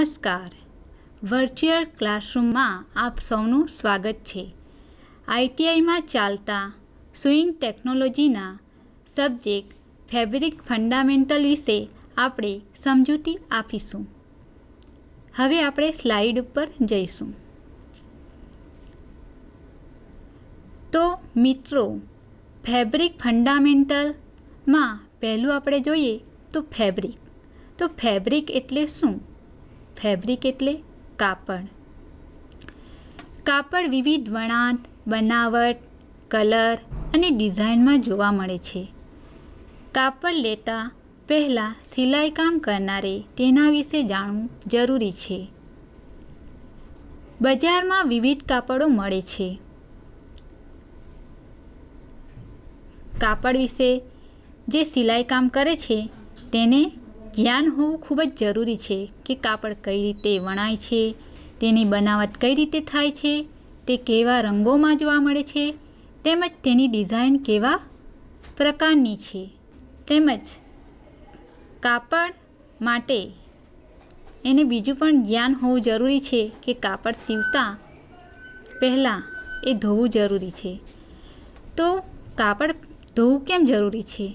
નમસ્કાર વર્ચ્યુઅલ ક્લાસરૂમમાં આપ સૌનું સ્વાગત છે આઈટીઆઈમાં ચાલતા સ્વિંગ ટેકનોલોજીના સબ્જેક્ટ ફેબ્રિક ફંડામેન્ટલ વિશે આપણે સમજૂતી આપીશું હવે આપણે સ્લાઇડ ઉપર જઈશું તો મિત્રો ફેબ્રિક ફંડામેન્ટલમાં પહેલું આપણે જોઈએ તો ફેબ્રિક તો ફેબ્રિક એટલે શું ફેબ્રિક એટલે કાપડ કાપડ વિવિધ વણાટ બનાવટ કલર અને ડિઝાઇનમાં જોવા મળે છે કાપડ લેતા પહેલાં સિલાઈ કામ કરનારે તેના વિશે જાણવું જરૂરી છે બજારમાં વિવિધ કાપડો મળે છે કાપડ વિશે જે સિલાઈ કામ કરે છે તેને જ્ઞાન હોવું ખૂબ જ જરૂરી છે કે કાપડ કઈ રીતે વણાય છે તેની બનાવટ કઈ રીતે થાય છે તે કેવા રંગોમાં જોવા મળે છે તેમજ તેની ડિઝાઇન કેવા પ્રકારની છે તેમજ કાપડ માટે એને બીજું પણ જ્ઞાન હોવું જરૂરી છે કે કાપડ સીવતા પહેલાં એ ધોવું જરૂરી છે તો કાપડ ધોવું કેમ જરૂરી છે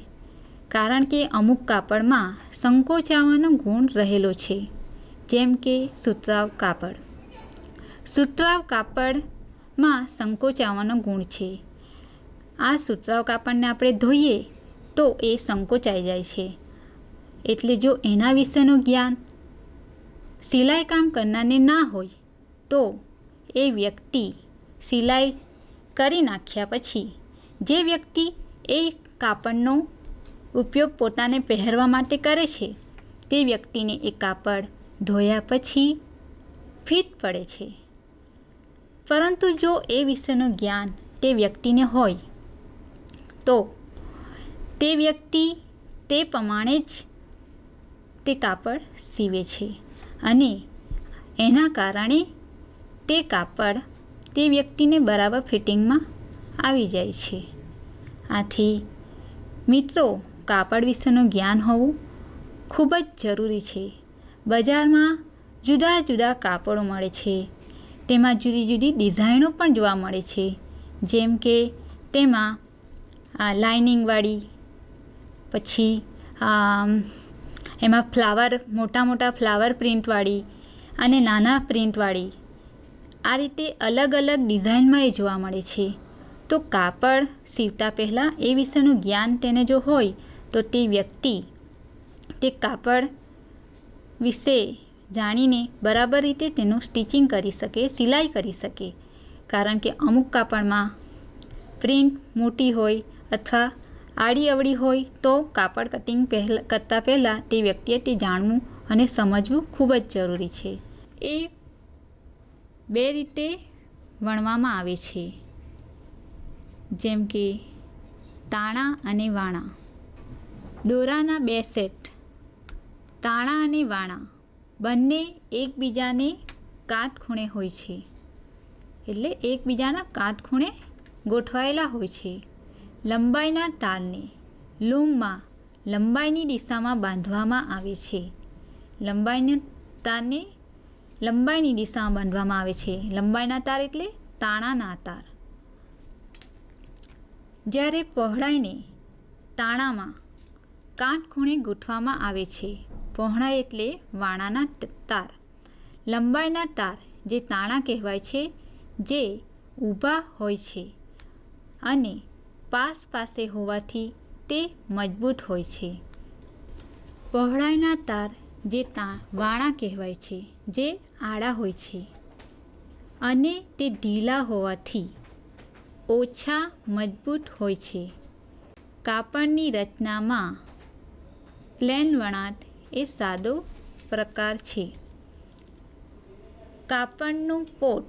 કારણ કે અમુક કાપડમાં સંકોચાવાનો ગુણ રહેલો છે જેમ કે સુતરાવ કાપડ સુતરાવ કાપડમાં સંકોચાવાનો ગુણ છે આ સુતરાવ કાપડને આપણે ધોઈએ તો એ સંકોચાઈ જાય છે એટલે જો એના વિશેનું જ્ઞાન સિલાઈ કામ કરનારને ના હોય તો એ વ્યક્તિ સિલાઈ કરી નાખ્યા પછી જે વ્યક્તિ એ કાપડનો ઉપયોગ પોતાને પહેરવા માટે કરે છે તે વ્યક્તિને એ કાપડ ધોયા પછી ફિટ પડે છે પરંતુ જો એ વિશેનું જ્ઞાન તે વ્યક્તિને હોય તો તે વ્યક્તિ તે પ્રમાણે જ તે કાપડ સીવે છે અને એના કારણે તે કાપડ તે વ્યક્તિને બરાબર ફિટિંગમાં આવી જાય છે આથી મિત્રો કાપડ વિશેનું જ્ઞાન હોવું ખૂબ જ જરૂરી છે બજારમાં જુદા જુદા કાપડો મળે છે તેમાં જુદી જુદી ડિઝાઇનો પણ જોવા મળે છે જેમ કે તેમાં લાઇનિંગવાળી પછી એમાં ફ્લાવર મોટા મોટા ફ્લાવર પ્રિન્ટવાળી અને નાના પ્રિન્ટવાળી આ રીતે અલગ અલગ ડિઝાઇનમાં એ જોવા મળે છે તો કાપડ સીવતા પહેલાં એ વિશેનું જ્ઞાન તેને જો હોય તો તે વ્યક્તિ તે કાપડ વિશે જાણીને બરાબર રીતે તેનું સ્ટિચિંગ કરી શકે સિલાઈ કરી શકે કારણ કે અમુક કાપડમાં પ્રિન્ટ મોટી હોય અથવા આડી અવળી હોય તો કાપડ કટિંગ પહેલાં કરતાં પહેલાં તે વ્યક્તિએ તે જાણવું અને સમજવું ખૂબ જ જરૂરી છે એ બે રીતે વણવામાં આવે છે જેમ કે તાણા અને વાણા દોરાના બે સેટ તાણા અને વાણા બંને એકબીજાને કાટખૂણે હોય છે એટલે એકબીજાના કાટખૂણે ગોઠવાયેલા હોય છે લંબાઈના તારને લૂમમાં લંબાઈની દિશામાં બાંધવામાં આવે છે લંબાઈના તારને લંબાઈની દિશામાં બાંધવામાં આવે છે લંબાઈના તાર એટલે તાણાના તાર જ્યારે પહોળાઈને તાણામાં કાટખૂણે ગૂંથવામાં આવે છે પહોળા એટલે વાણાના તાર લંબાઈના તાર જે તાણા કહેવાય છે જે ઊભા હોય છે અને પાસ પાસે હોવાથી તે મજબૂત હોય છે પહોળાઈના તાર જે તા વાણા કહેવાય છે જે આડા હોય છે અને તે ઢીલા હોવાથી ઓછા મજબૂત હોય છે કાપડની રચનામાં પ્લેન વણાટ એ સાદો પ્રકાર છે કાપડનું પોટ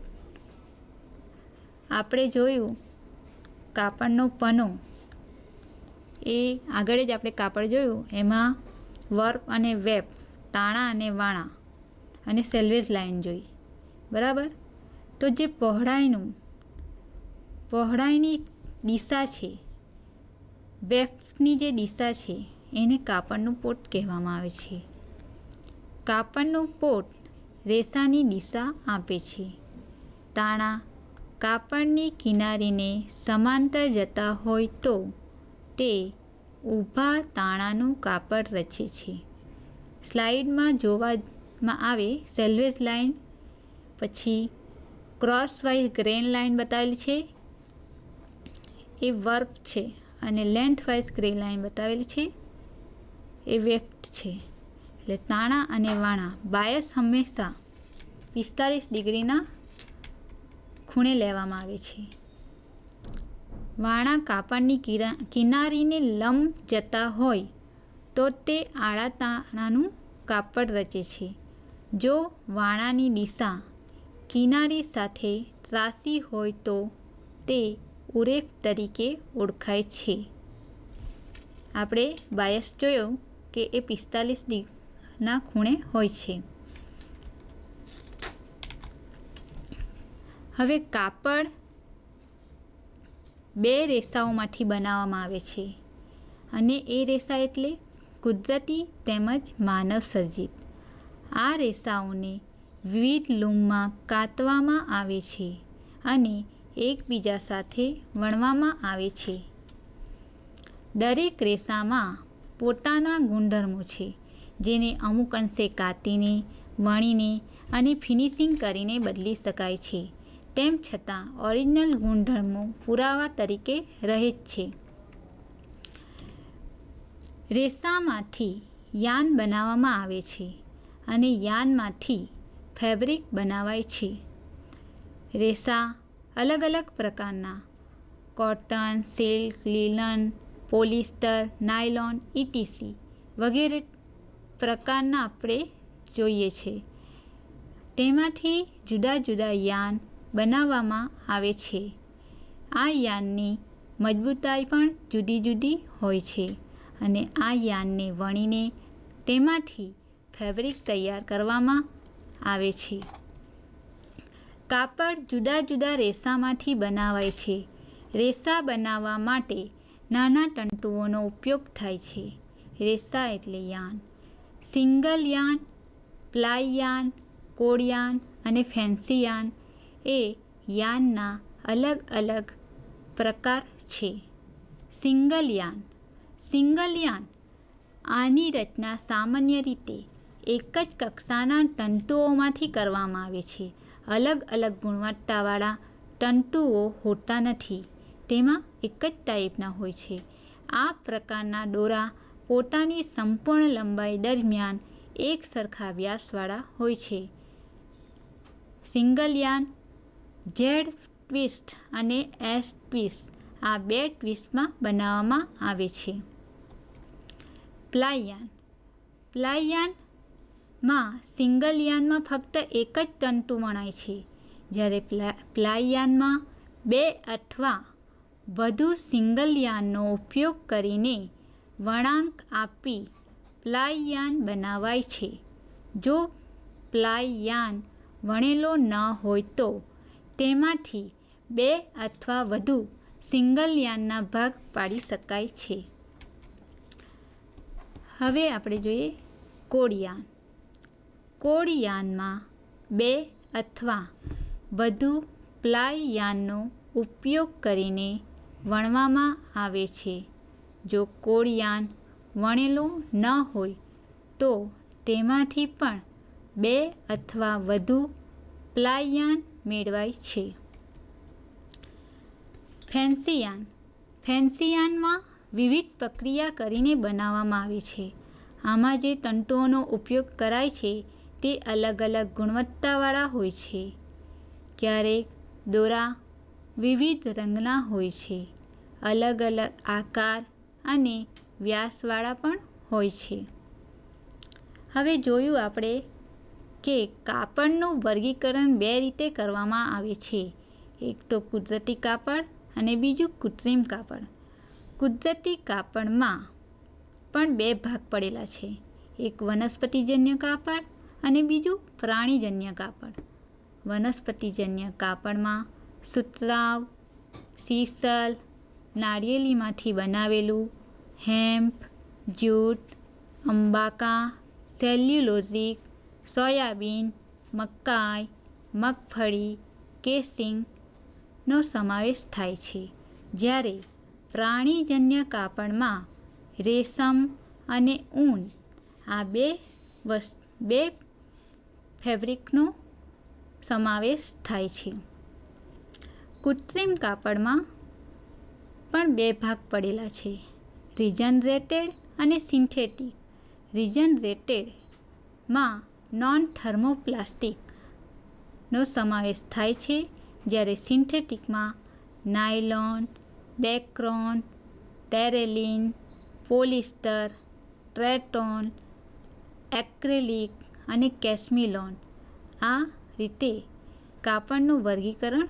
આપણે જોયું કાપડનો પનો એ આગળ જ આપણે કાપડ જોયું એમાં વર્પ અને વેપ તાણા અને વાણા અને સેલ્વેજ લાઇન જોઈ બરાબર તો જે પહોળાઈનું પહોળાઈની દિશા છે વેફની જે દિશા છે એને કાપડનું પોટ કહેવામાં આવે છે કાપડનું પોટ રેસાની દિશા આપે છે તાણા કાપડની કિનારીને સમાંતર જતા હોય તો તે ઊભા તાણાનું કાપડ રચે છે સ્લાઇડમાં જોવામાં આવે સેલ્વેજ લાઇન પછી ક્રોસ વાઇઝ ગ્રેન લાઇન બતાવેલી છે એ વર્ક છે અને લેન્થ વાઇઝ ગ્રે લાઇન બતાવેલી છે એ વેફ્ટ છે એટલે તાણા અને વાણા બાયસ હંમેશા પિસ્તાલીસ ડિગ્રીના ખૂણે લેવામાં આવે છે વાણા કાપડની કિરા કિનારીને લંબ જતા હોય તો તે આડા તાણાનું કાપડ રચે છે જો વાણાની દિશા કિનારી સાથે ત્રાસી હોય તો તે ઉરેફ તરીકે ઓળખાય છે આપણે બાયસ જોયો કે એ પિસ્તાલીસ ડિગ્રીના ખૂણે હોય છે હવે કાપડ બે રેસાઓમાંથી બનાવવામાં આવે છે અને એ રેસા એટલે કુદરતી તેમજ માનવ સર્જિત આ રેસાઓને વિવિધ લૂમમાં કાતવામાં આવે છે અને એકબીજા સાથે વણવામાં આવે છે દરેક રેસામાં પોતાના ગુણધર્મો છે જેને અમુક અંશે કાતીને વણીને અને ફિનિશિંગ કરીને બદલી શકાય છે તેમ છતાં ઓરિજિનલ ગુણધર્મો પુરાવા તરીકે રહે જ છે રેસામાંથી યાન બનાવવામાં આવે છે અને યાનમાંથી ફેબ્રિક બનાવાય છે રેસા અલગ અલગ પ્રકારના cotton silk linen polyester nylon ETC વગેરે પ્રકારના આપણે જોઈએ છે તેમાંથી જુદા જુદા યાન બનાવવામાં આવે છે આ યાનની મજબૂતાઈ પણ જુદી જુદી હોય છે અને આ યાનને વણીને તેમાંથી ફેબ્રિક તૈયાર કરવામાં આવે છે કાપડ જુદા જુદા રેસામાંથી બનાવાય છે રેસા બનાવવા માટે નાના તંતુઓનો ઉપયોગ થાય છે રેસા એટલે yarn single yarn ply yarn cord yarn અને ફેન્સી યાન એ યાનના અલગ અલગ પ્રકાર છે સિંગલ યાન સિંગલ યાન આની રચના સામાન્ય રીતે એક જ કક્ષાના તંતુઓમાંથી કરવામાં આવે છે અલગ અલગ ગુણવત્તાવાળા તંતુઓ હોતા નથી તેમાં એક જ ટાઈપના હોય છે આ પ્રકારના દોરા પોતાની સંપૂર્ણ લંબાઈ દરમિયાન એક સરખા વ્યાસવાળા હોય છે સિંગલ યાન ઝેડ ટ્વિસ્ટ અને એસ ટ્વિસ્ટ આ બે ટ્વિસ્ટમાં બનાવવામાં આવે છે પ્લાયયાન પ્લાયયાનમાં સિંગલ યાનમાં ફક્ત એક જ તંતુ વણાય છે જ્યારે પ્લા પ્લાયયાનમાં બે અથવા વધુ સિંગલ યાનનો ઉપયોગ કરીને વળાંક આપી પ્લાયયાન બનાવાય છે જો પ્લાયયાન વણેલો ન હોય તો તેમાંથી બે અથવા વધુ સિંગલયાનના ભાગ પાડી શકાય છે હવે આપણે જોઈએ કોડિયાન કોડિયાનમાં બે અથવા વધુ પ્લાયયાનનો ઉપયોગ કરીને વણવામાં આવે છે જો કોળિયાન વણેલું ન હોય તો તેમાંથી પણ બે અથવા વધુ પ્લાયયાન મેળવાય છે ફેન્સીયાન ફેન્સીયાનમાં વિવિધ પ્રક્રિયા કરીને બનાવવામાં આવે છે આમાં જે તંતુઓનો ઉપયોગ કરાય છે તે અલગ અલગ ગુણવત્તાવાળા હોય છે ક્યારેક દોરા વિવિધ રંગના હોય છે અલગ અલગ આકાર અને વ્યાસવાળા પણ હોય છે હવે જોયું આપણે કે કાપડનું વર્ગીકરણ બે રીતે કરવામાં આવે છે એક તો કુદરતી કાપડ અને બીજું કૃત્રિમ કાપડ કુદરતી કાપડમાં પણ બે ભાગ પડેલા છે એક વનસ્પતિજન્ય કાપડ અને બીજું પ્રાણીજન્ય કાપડ વનસ્પતિજન્ય કાપડમાં સુતરાવ સીસલ નાળિયેલીમાંથી બનાવેલું હેમ્પ જ્યુટ અંબાકા સેલ્યુલોઝિક સોયાબીન મકાઈ મગફળી કેસિંગનો સમાવેશ થાય છે જ્યારે પ્રાણીજન્ય કાપડમાં રેશમ અને ઊન આ બે વસ બે ફેબ્રિકનો સમાવેશ થાય છે કૃત્રિમ કાપડમાં પણ બે ભાગ પડેલા છે રિજનરેટેડ અને સિન્થેટિક રિજનરેટેડમાં નોન થર્મોપ્લાસ્ટિકનો સમાવેશ થાય છે જ્યારે સિન્થેટિકમાં નાયલોન ડેક્રોન ટેરેલિન પોલિસ્ટર ટ્રેટોન એક્રેલિક અને કેસ્મિલોન આ રીતે કાપડનું વર્ગીકરણ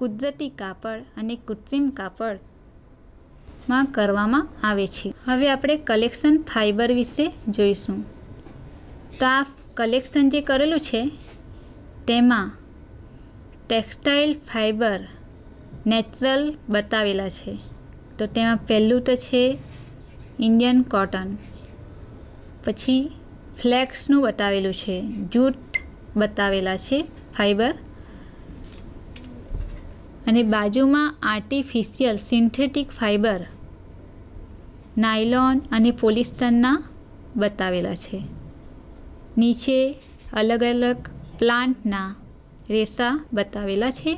કુદરતી કાપડ અને કૃત્રિમ કાપડમાં કરવામાં આવે છે હવે આપણે કલેક્શન ફાઈબર વિશે જોઈશું તો આ કલેક્શન જે કરેલું છે તેમાં ટેક્સટાઇલ ફાઇબર નેચરલ બતાવેલા છે તો તેમાં પહેલું તો છે ઇન્ડિયન કોટન પછી ફ્લેક્સનું બતાવેલું છે જૂટ બતાવેલા છે ફાઇબર અને બાજુમાં આર્ટિફિશિયલ સિન્થેટિક ફાઇબર નાયલોન અને પોલિસ્ટરના બતાવેલા છે નીચે અલગ અલગ પ્લાન્ટના રેસા બતાવેલા છે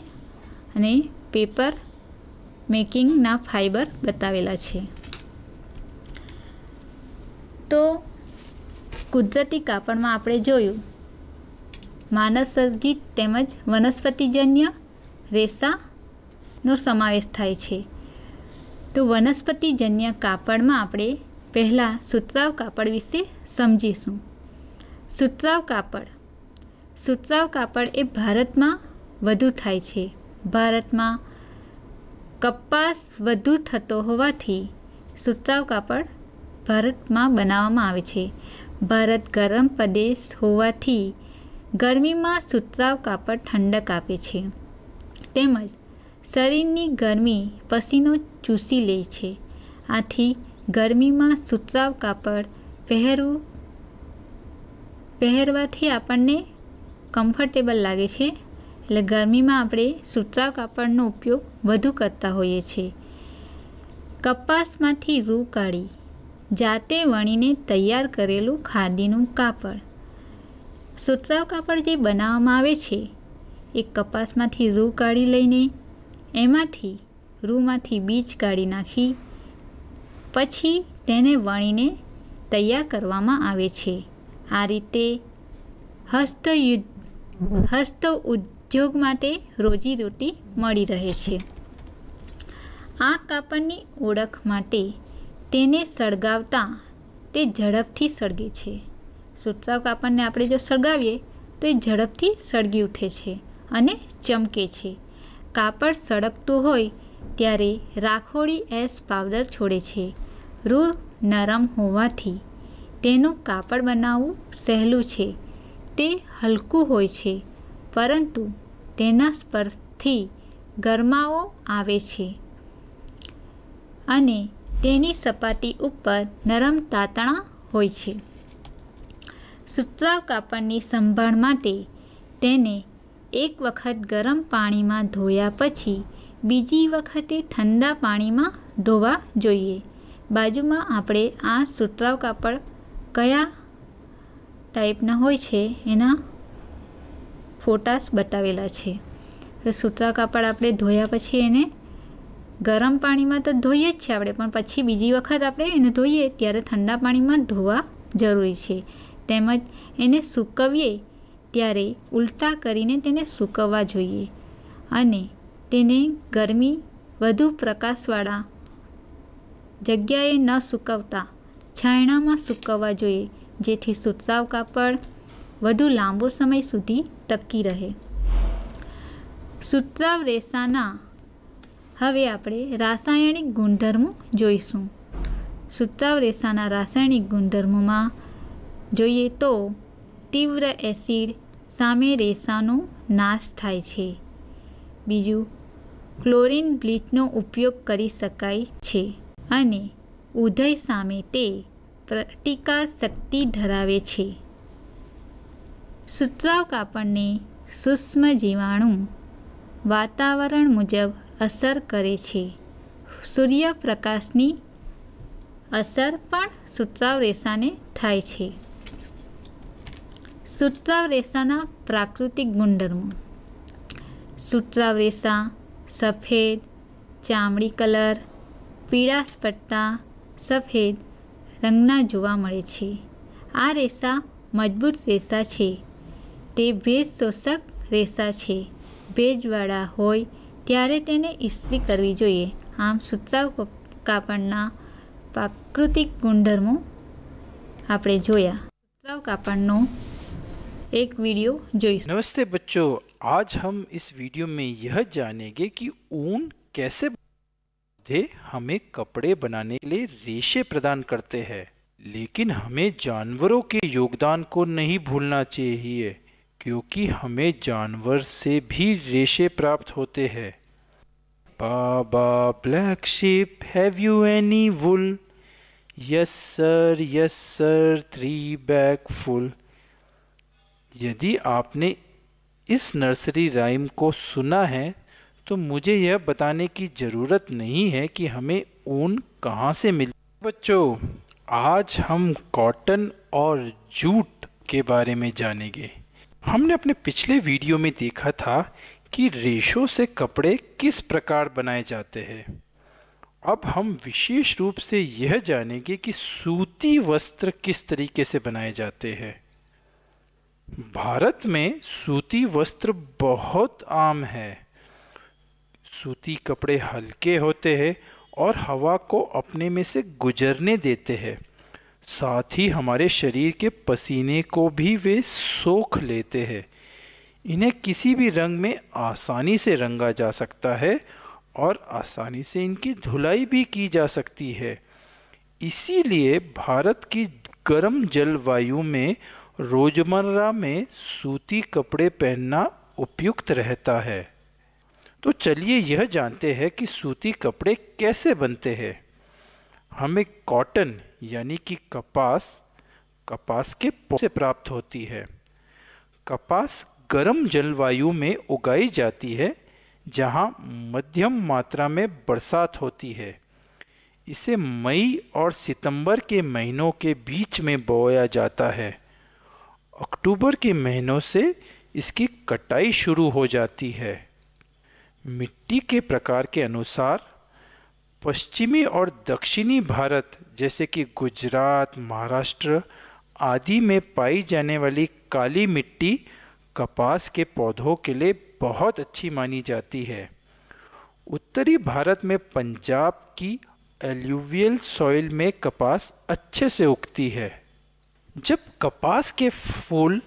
અને પેપર મેકિંગના ફાઇબર બતાવેલા છે તો કુદરતી કાપડમાં આપણે જોયું માનવ તેમજ વનસ્પતિજન્ય રેસા નો સમાવેશ થાય છે તો વનસ્પતિજન્ય કાપડમાં આપણે પહેલાં સુતરાવ કાપડ વિશે સમજીશું સુતરાવ કાપડ સુતરાવ કાપડ એ ભારતમાં વધુ થાય છે ભારતમાં કપાસ વધુ થતો હોવાથી સુતરાવ કાપડ ભારતમાં બનાવવામાં આવે છે ભારત ગરમ પ્રદેશ હોવાથી ગરમીમાં સુતરાવ કાપડ ઠંડક આપે છે તેમજ શરીરની ગરમી પસીનો ચૂસી લે છે આથી ગરમીમાં સુતરાવ કાપડ પહેરવું પહેરવાથી આપણને કમ્ફર્ટેબલ લાગે છે એટલે ગરમીમાં આપણે સુતરાવ કાપડનો ઉપયોગ વધુ કરતા હોઈએ છીએ કપાસમાંથી રૂ કાઢી જાતે વણીને તૈયાર કરેલું ખાદીનું કાપડ સુતરાવ કાપડ જે બનાવવામાં આવે છે એ કપાસમાંથી રૂ કાઢી લઈને એમાંથી રૂમાંથી બીજ કાઢી નાખી પછી તેને વણીને તૈયાર કરવામાં આવે છે આ રીતે હસ્તયુદ્ધ હસ્ત ઉદ્યોગ માટે રોજીરોટી મળી રહે છે આ કાપડની ઓળખ માટે તેને સળગાવતા તે ઝડપથી સળગે છે સુતરાવ કાપડને આપણે જો સળગાવીએ તો એ ઝડપથી સળગી ઉઠે છે અને ચમકે છે કાપડ સળગતું હોય ત્યારે રાખોડી એસ પાવડર છોડે છે રૂ નરમ હોવાથી તેનું કાપડ બનાવવું સહેલું છે તે હલકું હોય છે પરંતુ તેના સ્પર્શથી ગરમાવો આવે છે અને તેની સપાટી ઉપર નરમ તાતણા હોય છે સૂત્રા કાપડની સંભાળ માટે તેને એક વખત ગરમ પાણીમાં ધોયા પછી બીજી વખતે ઠંડા પાણીમાં ધોવા જોઈએ બાજુમાં આપણે આ સુતરાવ કાપડ કયા ટાઈપના હોય છે એના ફોટાસ બતાવેલા છે તો સુતરા કાપડ આપણે ધોયા પછી એને ગરમ પાણીમાં તો ધોઈએ જ છે આપણે પણ પછી બીજી વખત આપણે એને ધોઈએ ત્યારે ઠંડા પાણીમાં ધોવા જરૂરી છે તેમજ એને સૂકવીએ ત્યારે ઉલટા કરીને તેને સૂકવવા જોઈએ અને તેને ગરમી વધુ પ્રકાશવાળા જગ્યાએ ન સૂકવતા છાયણામાં સૂકવવા જોઈએ જેથી સુતરાવ કાપડ વધુ લાંબો સમય સુધી ટકી રહે સુતરાવ રેસાના હવે આપણે રાસાયણિક ગુણધર્મો જોઈશું સુતરાવ રેસાના રાસાયણિક ગુણધર્મોમાં જોઈએ તો તીવ્ર એસિડ સામે રેસાનો નાશ થાય છે બીજું ક્લોરિન બ્લીચનો ઉપયોગ કરી શકાય છે અને ઉધય સામે તે પ્રતિકાર શક્તિ ધરાવે છે સૂત્રાવ કાપડને સૂક્ષ્મ જીવાણુ વાતાવરણ મુજબ અસર કરે છે સૂર્યપ્રકાશની અસર પણ સૂત્રાવ રેસાને થાય છે સુતરાવ રેસાના પ્રાકૃતિક ગુણધર્મો સૂત્રાવ રેસા સફેદ ચામડી કલર પીળા સ્પટ્ટા સફેદ રંગના જોવા મળે છે આ રેસા મજબૂત રેસા છે તે ભેજ શોષક રેસા છે ભેજવાળા હોય ત્યારે તેને ઇસ્ત્રી કરવી જોઈએ આમ સૂત્રાવ કાપડના પ્રાકૃતિક ગુણધર્મો આપણે જોયા સૂત્રાવ કાપડનો एक वीडियो जो इस नमस्ते बच्चों आज हम इस वीडियो में यह जानेंगे कि ऊन कैसे पौधे हमें कपड़े बनाने के लिए रेशे प्रदान करते हैं लेकिन हमें जानवरों के योगदान को नहीं भूलना चाहिए क्योंकि हमें जानवर से भी रेशे प्राप्त होते हैं baa baa black sheep have you any wool yes sir yes sir three bag full यदि आपने इस नर्सरी राइम को सुना है तो मुझे यह बताने की ज़रूरत नहीं है कि हमें ऊन कहाँ से मिल बच्चों आज हम कॉटन और जूट के बारे में जानेंगे हमने अपने पिछले वीडियो में देखा था कि रेशों से कपड़े किस प्रकार बनाए जाते हैं अब हम विशेष रूप से यह जानेंगे कि सूती वस्त्र किस तरीके से बनाए जाते हैं भारत में सूती वस्त्र बहुत आम है सूती कपड़े हल्के होते हैं और हवा को अपने में से गुजरने देते हैं साथ ही हमारे शरीर के पसीने को भी वे सोख लेते हैं इन्हें किसी भी रंग में आसानी से रंगा जा सकता है और आसानी से इनकी धुलाई भी की जा सकती है इसीलिए भारत की गर्म जलवायु में रोजमर्रा में सूती कपड़े पहनना उपयुक्त रहता है तो चलिए यह जानते हैं कि सूती कपड़े कैसे बनते हैं हमें कॉटन यानी कि कपास कपास के पौधे प्राप्त होती है कपास गर्म जलवायु में उगाई जाती है जहां मध्यम मात्रा में बरसात होती है इसे मई और सितंबर के महीनों के बीच में बोया जाता है अक्टूबर के महीनों से इसकी कटाई शुरू हो जाती है मिट्टी के प्रकार के अनुसार पश्चिमी और दक्षिणी भारत जैसे कि गुजरात महाराष्ट्र आदि में पाई जाने वाली काली मिट्टी कपास के पौधों के लिए बहुत अच्छी मानी जाती है उत्तरी भारत में पंजाब की एल्यूवियल सॉइल में कपास अच्छे से उगती है जब कपास के फूल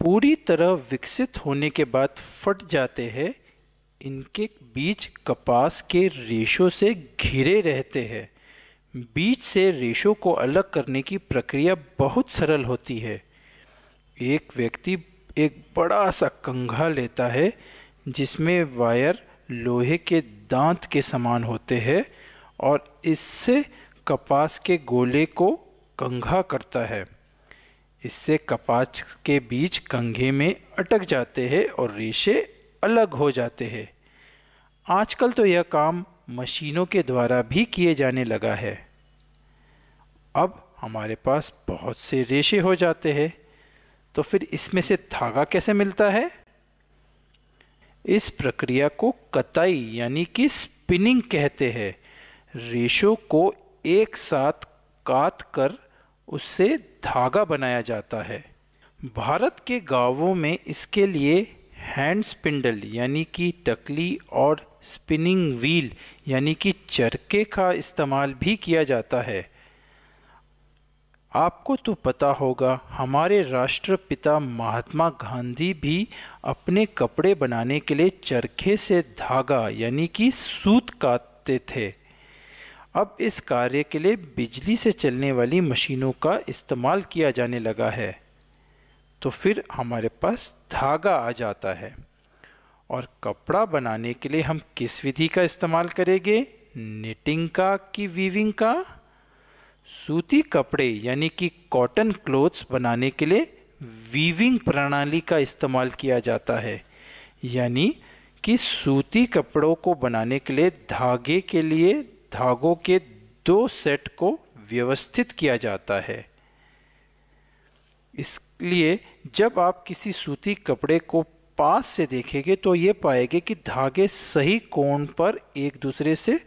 पूरी तरह विकसित होने के बाद फट जाते हैं इनके बीज कपास के रेशों से घिरे रहते हैं बीज से रेशों को अलग करने की प्रक्रिया बहुत सरल होती है एक व्यक्ति एक बड़ा सा कंघा लेता है जिसमें वायर लोहे के दांत के समान होते हैं और इससे कपास के गोले को कंघा करता है इससे कपास के बीज कंघे में अटक जाते हैं और रेशे अलग हो जाते हैं आजकल तो यह काम मशीनों के द्वारा भी किए जाने लगा है अब हमारे पास बहुत से रेशे हो जाते हैं तो फिर इसमें से धागा कैसे मिलता है इस प्रक्रिया को कताई यानी कि स्पिनिंग कहते हैं रेशों को एक साथ काट कर उससे धागा बनाया जाता है भारत के गांवों में इसके लिए हैंड स्पिंडल यानी कि टकली और स्पिनिंग व्हील यानी कि चरखे का इस्तेमाल भी किया जाता है आपको तो पता होगा हमारे राष्ट्रपिता महात्मा गांधी भी अपने कपड़े बनाने के लिए चरखे से धागा यानी कि सूत काटते थे अब इस कार्य के लिए बिजली से चलने वाली मशीनों का इस्तेमाल किया जाने लगा है तो फिर हमारे पास धागा आ जाता है और कपड़ा बनाने के लिए हम किस विधि का इस्तेमाल करेंगे निटिंग का कि वीविंग का सूती कपड़े यानी कि कॉटन क्लोथ्स बनाने के लिए वीविंग प्रणाली का इस्तेमाल किया जाता है यानी कि सूती कपड़ों को बनाने के लिए धागे के लिए धागों के दो सेट को व्यवस्थित किया जाता है इसलिए जब आप किसी सूती कपड़े को पास से देखेंगे तो ये पाएंगे कि धागे सही कोण पर एक दूसरे से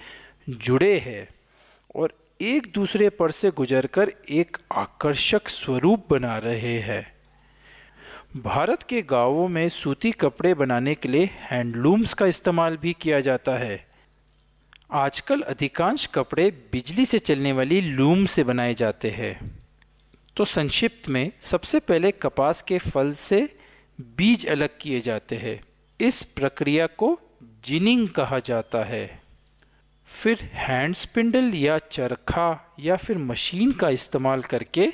जुड़े हैं और एक दूसरे पर से गुजरकर एक आकर्षक स्वरूप बना रहे हैं भारत के गांवों में सूती कपड़े बनाने के लिए हैंडलूम्स का इस्तेमाल भी किया जाता है आजकल अधिकांश कपड़े बिजली से चलने वाली लूम से बनाए जाते हैं तो संक्षिप्त में सबसे पहले कपास के फल से बीज अलग किए जाते हैं इस प्रक्रिया को जिनिंग कहा जाता है फिर हैंड स्पिंडल या चरखा या फिर मशीन का इस्तेमाल करके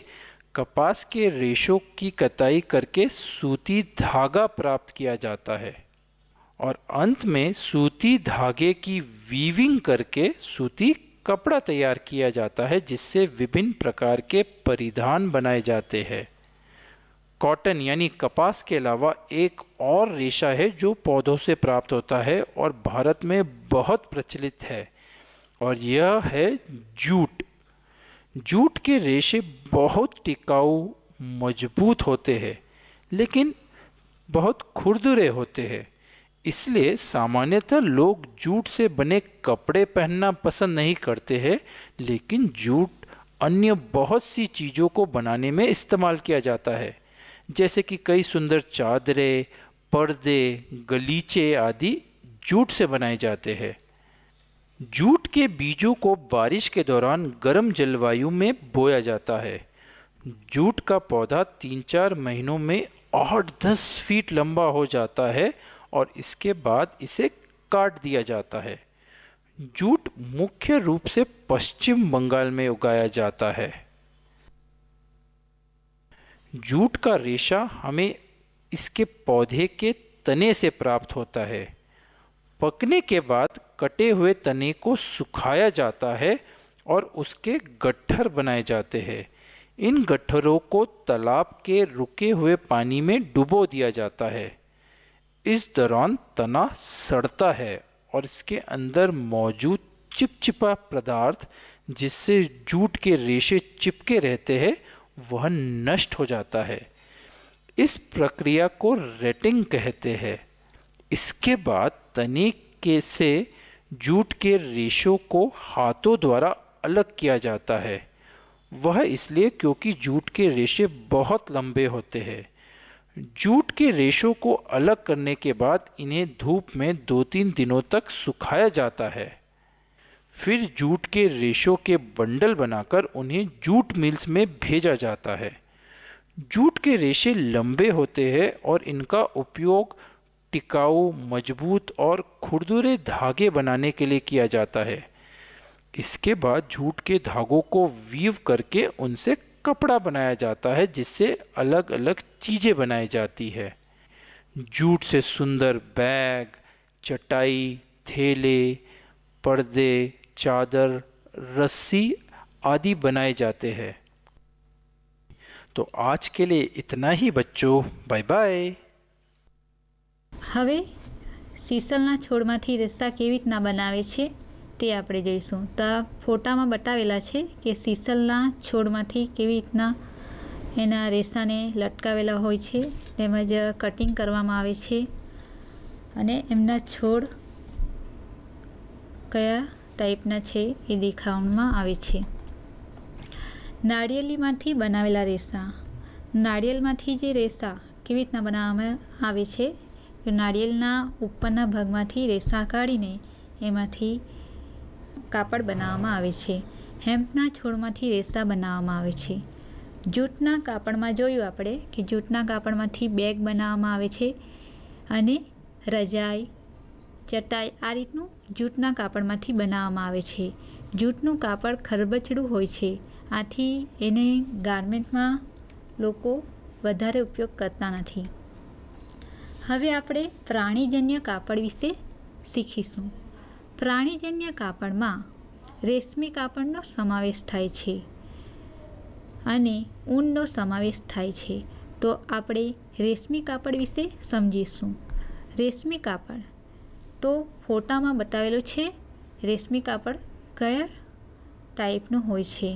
कपास के रेशों की कताई करके सूती धागा प्राप्त किया जाता है और अंत में सूती धागे की वीविंग करके सूती कपड़ा तैयार किया जाता है जिससे विभिन्न प्रकार के परिधान बनाए जाते हैं कॉटन यानी कपास के अलावा एक और रेशा है जो पौधों से प्राप्त होता है और भारत में बहुत प्रचलित है और यह है जूट जूट के रेशे बहुत टिकाऊ मजबूत होते हैं लेकिन बहुत खुरदुरे होते हैं इसलिए सामान्यतः लोग जूट से बने कपड़े पहनना पसंद नहीं करते हैं लेकिन जूट अन्य बहुत सी चीज़ों को बनाने में इस्तेमाल किया जाता है जैसे कि कई सुंदर चादरें पर्दे गलीचे आदि जूट से बनाए जाते हैं जूट के बीजों को बारिश के दौरान गर्म जलवायु में बोया जाता है जूट का पौधा तीन चार महीनों में आठ दस फीट लंबा हो जाता है और इसके बाद इसे काट दिया जाता है जूट मुख्य रूप से पश्चिम बंगाल में उगाया जाता है जूट का रेशा हमें इसके पौधे के तने से प्राप्त होता है पकने के बाद कटे हुए तने को सुखाया जाता है और उसके गट्ठर बनाए जाते हैं इन गट्ठरों को तालाब के रुके हुए पानी में डुबो दिया जाता है इस दौरान तना सड़ता है और इसके अंदर मौजूद चिपचिपा पदार्थ जिससे जूट के रेशे चिपके रहते हैं वह नष्ट हो जाता है इस प्रक्रिया को रेटिंग कहते हैं इसके बाद तने के से जूट के रेशों को हाथों द्वारा अलग किया जाता है वह इसलिए क्योंकि जूट के रेशे बहुत लंबे होते हैं जूट के रेशों को अलग करने के बाद इन्हें धूप में दो तीन दिनों तक सुखाया जाता है फिर जूट के रेशों के बंडल बनाकर उन्हें जूट मिल्स में भेजा जाता है जूट के रेशे लंबे होते हैं और इनका उपयोग टिकाऊ मजबूत और खुरदुरे धागे बनाने के लिए किया जाता है इसके बाद जूट के धागों को वीव करके उनसे कपड़ा बनाया जाता है जिससे अलग अलग चीज़ें बनाई जाती है जूट से सुंदर बैग चटाई थैले पर्दे चादर रस्सी आदि बनाए जाते हैं तो आज के लिए इतना ही बच्चों बाय बाय હવે શીસલના છોડમાંથી રસ્તા કેવી રીતના बनावे છે તે આપણે જઈશું તો આ ફોટામાં બતાવેલા છે કે સીસલના છોડમાંથી કેવી રીતના એના રેસાને લટકાવેલા હોય છે તેમજ કટિંગ કરવામાં આવે છે અને એમના છોડ કયા ટાઈપના છે એ દેખાવામાં આવે છે નાળિયેલીમાંથી બનાવેલા રેસા નાળિયેલમાંથી જે રેસા કેવી રીતના બનાવવામાં આવે છે નાળિયેરના ઉપરના ભાગમાંથી રેસા કાઢીને એમાંથી કાપડ બનાવવામાં આવે છે હેમ્પના છોડમાંથી રેસા બનાવવામાં આવે છે જૂટના કાપડમાં જોયું આપણે કે જૂટના કાપડમાંથી બેગ બનાવવામાં આવે છે અને રજાઈ ચટાઈ આ રીતનું જૂટના કાપડમાંથી બનાવવામાં આવે છે જૂટનું કાપડ ખરબચડું હોય છે આથી એને ગાર્મેન્ટમાં લોકો વધારે ઉપયોગ કરતા નથી હવે આપણે પ્રાણીજન્ય કાપડ વિશે શીખીશું પ્રાણીજન્ય કાપડમાં રેશમી કાપડનો સમાવેશ થાય છે અને ઊનનો સમાવેશ થાય છે તો આપણે રેશમી કાપડ વિશે સમજીશું રેશમી કાપડ તો ફોટામાં બતાવેલું છે રેશમી કાપડ કયા ટાઈપનું હોય છે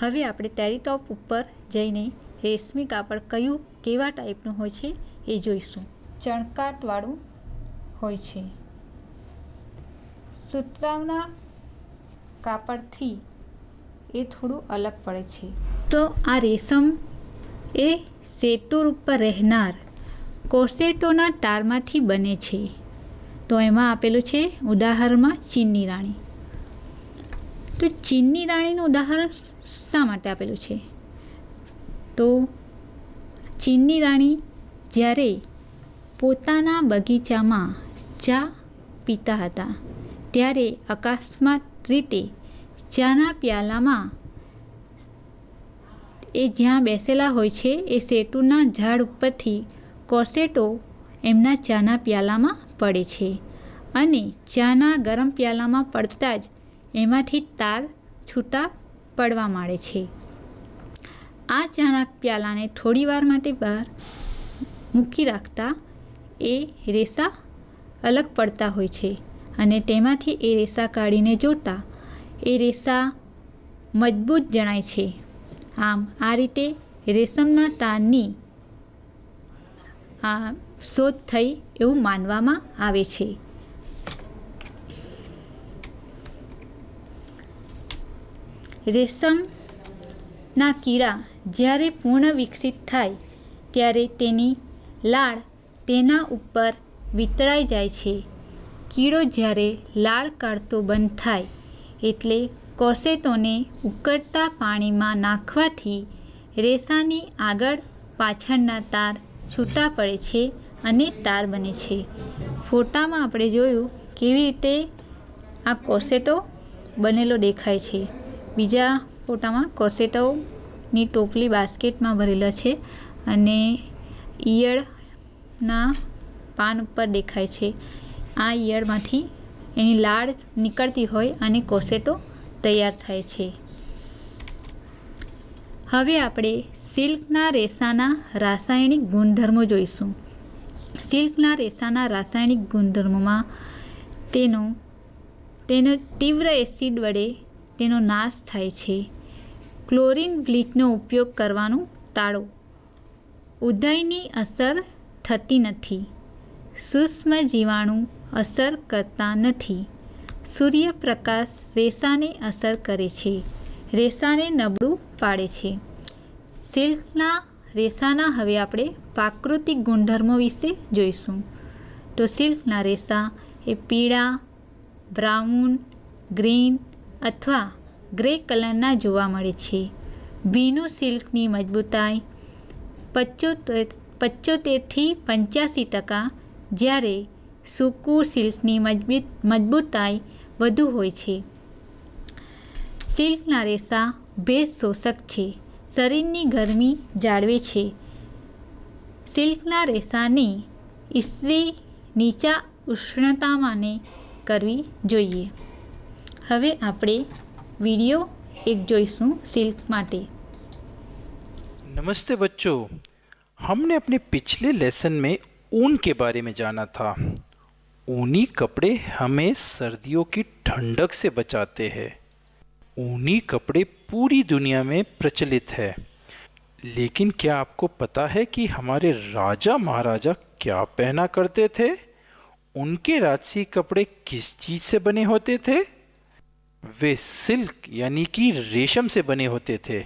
હવે આપણે ટેરીટોપ ઉપર જઈને રેશમી કાપડ કયું કેવા ટાઈપનું હોય છે એ જોઈશું ચણકાટવાળું હોય છે સૂતરાના કાપડથી એ થોડું અલગ પડે છે તો આ રેશમ એ સેટુર ઉપર રહેનાર કોર્સેટોના તારમાંથી બને છે તો એમાં આપેલું છે ઉદાહરણમાં ચીનની રાણી તો ચીનની રાણીનું ઉદાહરણ શા માટે આપેલું છે તો ચીનની રાણી જ્યારે પોતાના બગીચામાં ચા પીતા હતા ત્યારે અકસ્માત રીતે ચાના પ્યાલામાં એ જ્યાં બેસેલા હોય છે એ સેતુના ઝાડ ઉપરથી કોસેટો એમના ચાના પ્યાલામાં પડે છે અને ચાના ગરમ પ્યાલામાં પડતા જ એમાંથી તાર છૂટા પડવા માંડે છે આ ચાના પ્યાલાને થોડીવાર માટે બહાર મૂકી રાખતા એ રેસા અલગ પડતા હોય છે અને તેમાંથી એ રેસા કાઢીને જોતા એ રેસા મજબૂત જણાય છે આમ આ રીતે રેશમના તાનની આ શોધ થઈ એવું માનવામાં આવે છે રેશમના કીડા જ્યારે પૂર્ણ વિકસિત થાય ત્યારે તેની લાળ તેના ઉપર વિતળાઈ જાય છે કીડો જ્યારે લાળ કાઢતો બંધ થાય એટલે કોસેટોને ઉકળતા પાણીમાં નાખવાથી રેસાની આગળ પાછળના તાર છૂટા પડે છે અને તાર બને છે ફોટામાં આપણે જોયું કેવી રીતે આ કોસેટો બનેલો દેખાય છે બીજા ફોટામાં કોસેટોની ટોપલી બાસ્કેટમાં ભરેલા છે અને ઈયળના પાન ઉપર દેખાય છે આ ઇયળમાંથી એની લાળ નીકળતી હોય અને કોસેટો તૈયાર થાય છે હવે આપણે સિલ્કના રેસાના રાસાયણિક ગુણધર્મો જોઈશું સિલ્કના રેસાના રાસાયણિક ગુણધર્મોમાં તેનો તેનો તીવ્ર એસિડ વડે તેનો નાશ થાય છે ક્લોરિન બ્લીચનો ઉપયોગ કરવાનું ટાળો ઉદયની અસર થતી નથી સૂક્ષ્મ જીવાણુ અસર કરતા નથી સૂર્યપ્રકાશ રેસાને અસર કરે છે રેસાને નબળું પાડે છે સિલ્કના રેસાના હવે આપણે પ્રાકૃતિક ગુણધર્મો વિશે જોઈશું તો સિલ્કના રેસા એ પીળા બ્રાઉન ગ્રીન અથવા ગ્રે કલરના જોવા મળે છે ભીનું સિલ્કની મજબૂતાઈ પચોતેર પચોતેરથી પંચ્યાસી ટકા જ્યારે સૂકું સિલ્કની મજબૂત મજબૂતાઈ વધુ હોય છે સિલ્કના રેસા ભેજ શોષક છે શરીરની ગરમી જાળવે છે સિલ્કના રેસાને ઇસ્ત્રી નીચા ઉષ્ણતામાંને કરવી જોઈએ હવે આપણે વિડીયો એક જોઈશું સિલ્ક માટે નમસ્તે બચ્ચો हमने अपने પિછલે लेसन में ऊन के बारे में जाना था ऊनी कपड़े हमें सर्दियों की ठंडक से बचाते हैं ऊनी कपड़े पूरी दुनिया में प्रचलित है लेकिन क्या आपको पता है कि हमारे राजा महाराजा क्या पहना करते थे उनके राजसी कपड़े किस चीज से बने होते थे वे सिल्क यानी कि रेशम से बने होते थे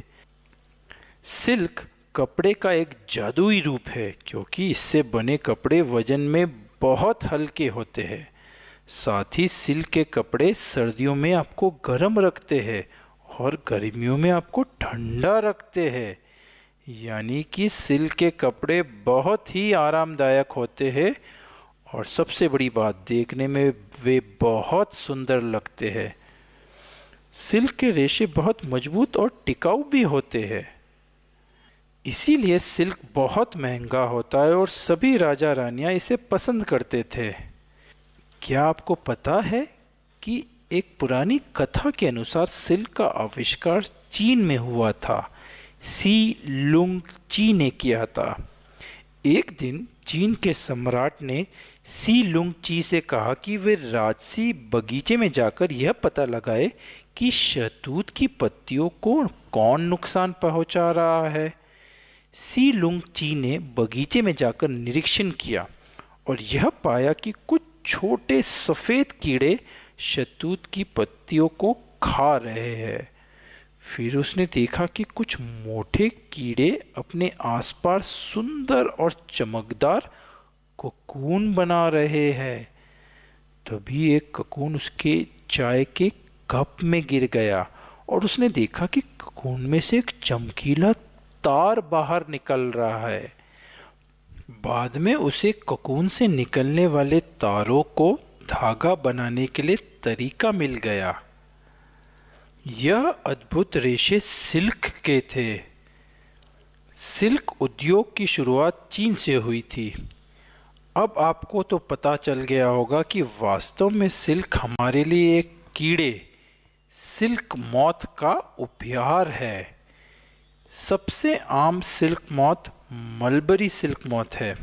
सिल्क कपड़े का एक जादुई रूप है क्योंकि इससे बने कपड़े वजन में बहुत हल्के होते हैं साथ ही सिल्क के कपड़े सर्दियों में आपको गर्म रखते हैं और गर्मियों में आपको ठंडा रखते हैं यानी कि सिल्क के कपड़े बहुत ही आरामदायक होते हैं और सबसे बड़ी बात देखने में वे बहुत सुंदर लगते हैं सिल्क के रेशे बहुत मजबूत और टिकाऊ भी होते हैं इसीलिए सिल्क बहुत महंगा होता है और सभी राजा रानियाँ इसे पसंद करते थे क्या आपको पता है कि एक पुरानी कथा के अनुसार सिल्क का आविष्कार चीन में हुआ था सी लुंग ची ने किया था एक दिन चीन के सम्राट ने सी लुंग ची से कहा कि वे राजसी बगीचे में जाकर यह पता लगाए कि शहतूत की पत्तियों को कौन नुकसान पहुंचा रहा है सी लुंग ची ने बगीचे में जाकर निरीक्षण किया और यह पाया कि कुछ छोटे सफ़ेद कीड़े शतूत की पत्तियों को खा रहे हैं फिर उसने देखा कि कुछ मोटे कीड़े अपने आसपास सुंदर और चमकदार ककून बना रहे हैं तभी एक ककून उसके चाय के कप में गिर गया और उसने देखा कि ककून में से एक चमकीला तार बाहर निकल रहा है बाद में उसे ककून से निकलने वाले तारों को धागा बनाने के लिए तरीका मिल गया यह अद्भुत रेशे सिल्क के थे सिल्क उद्योग की शुरुआत चीन से हुई थी अब आपको तो पता चल गया होगा कि वास्तव में सिल्क हमारे लिए एक कीड़े सिल्क मौत का उपहार है सबसे आम सिल्क मौत मलबरी सिल्क मौत है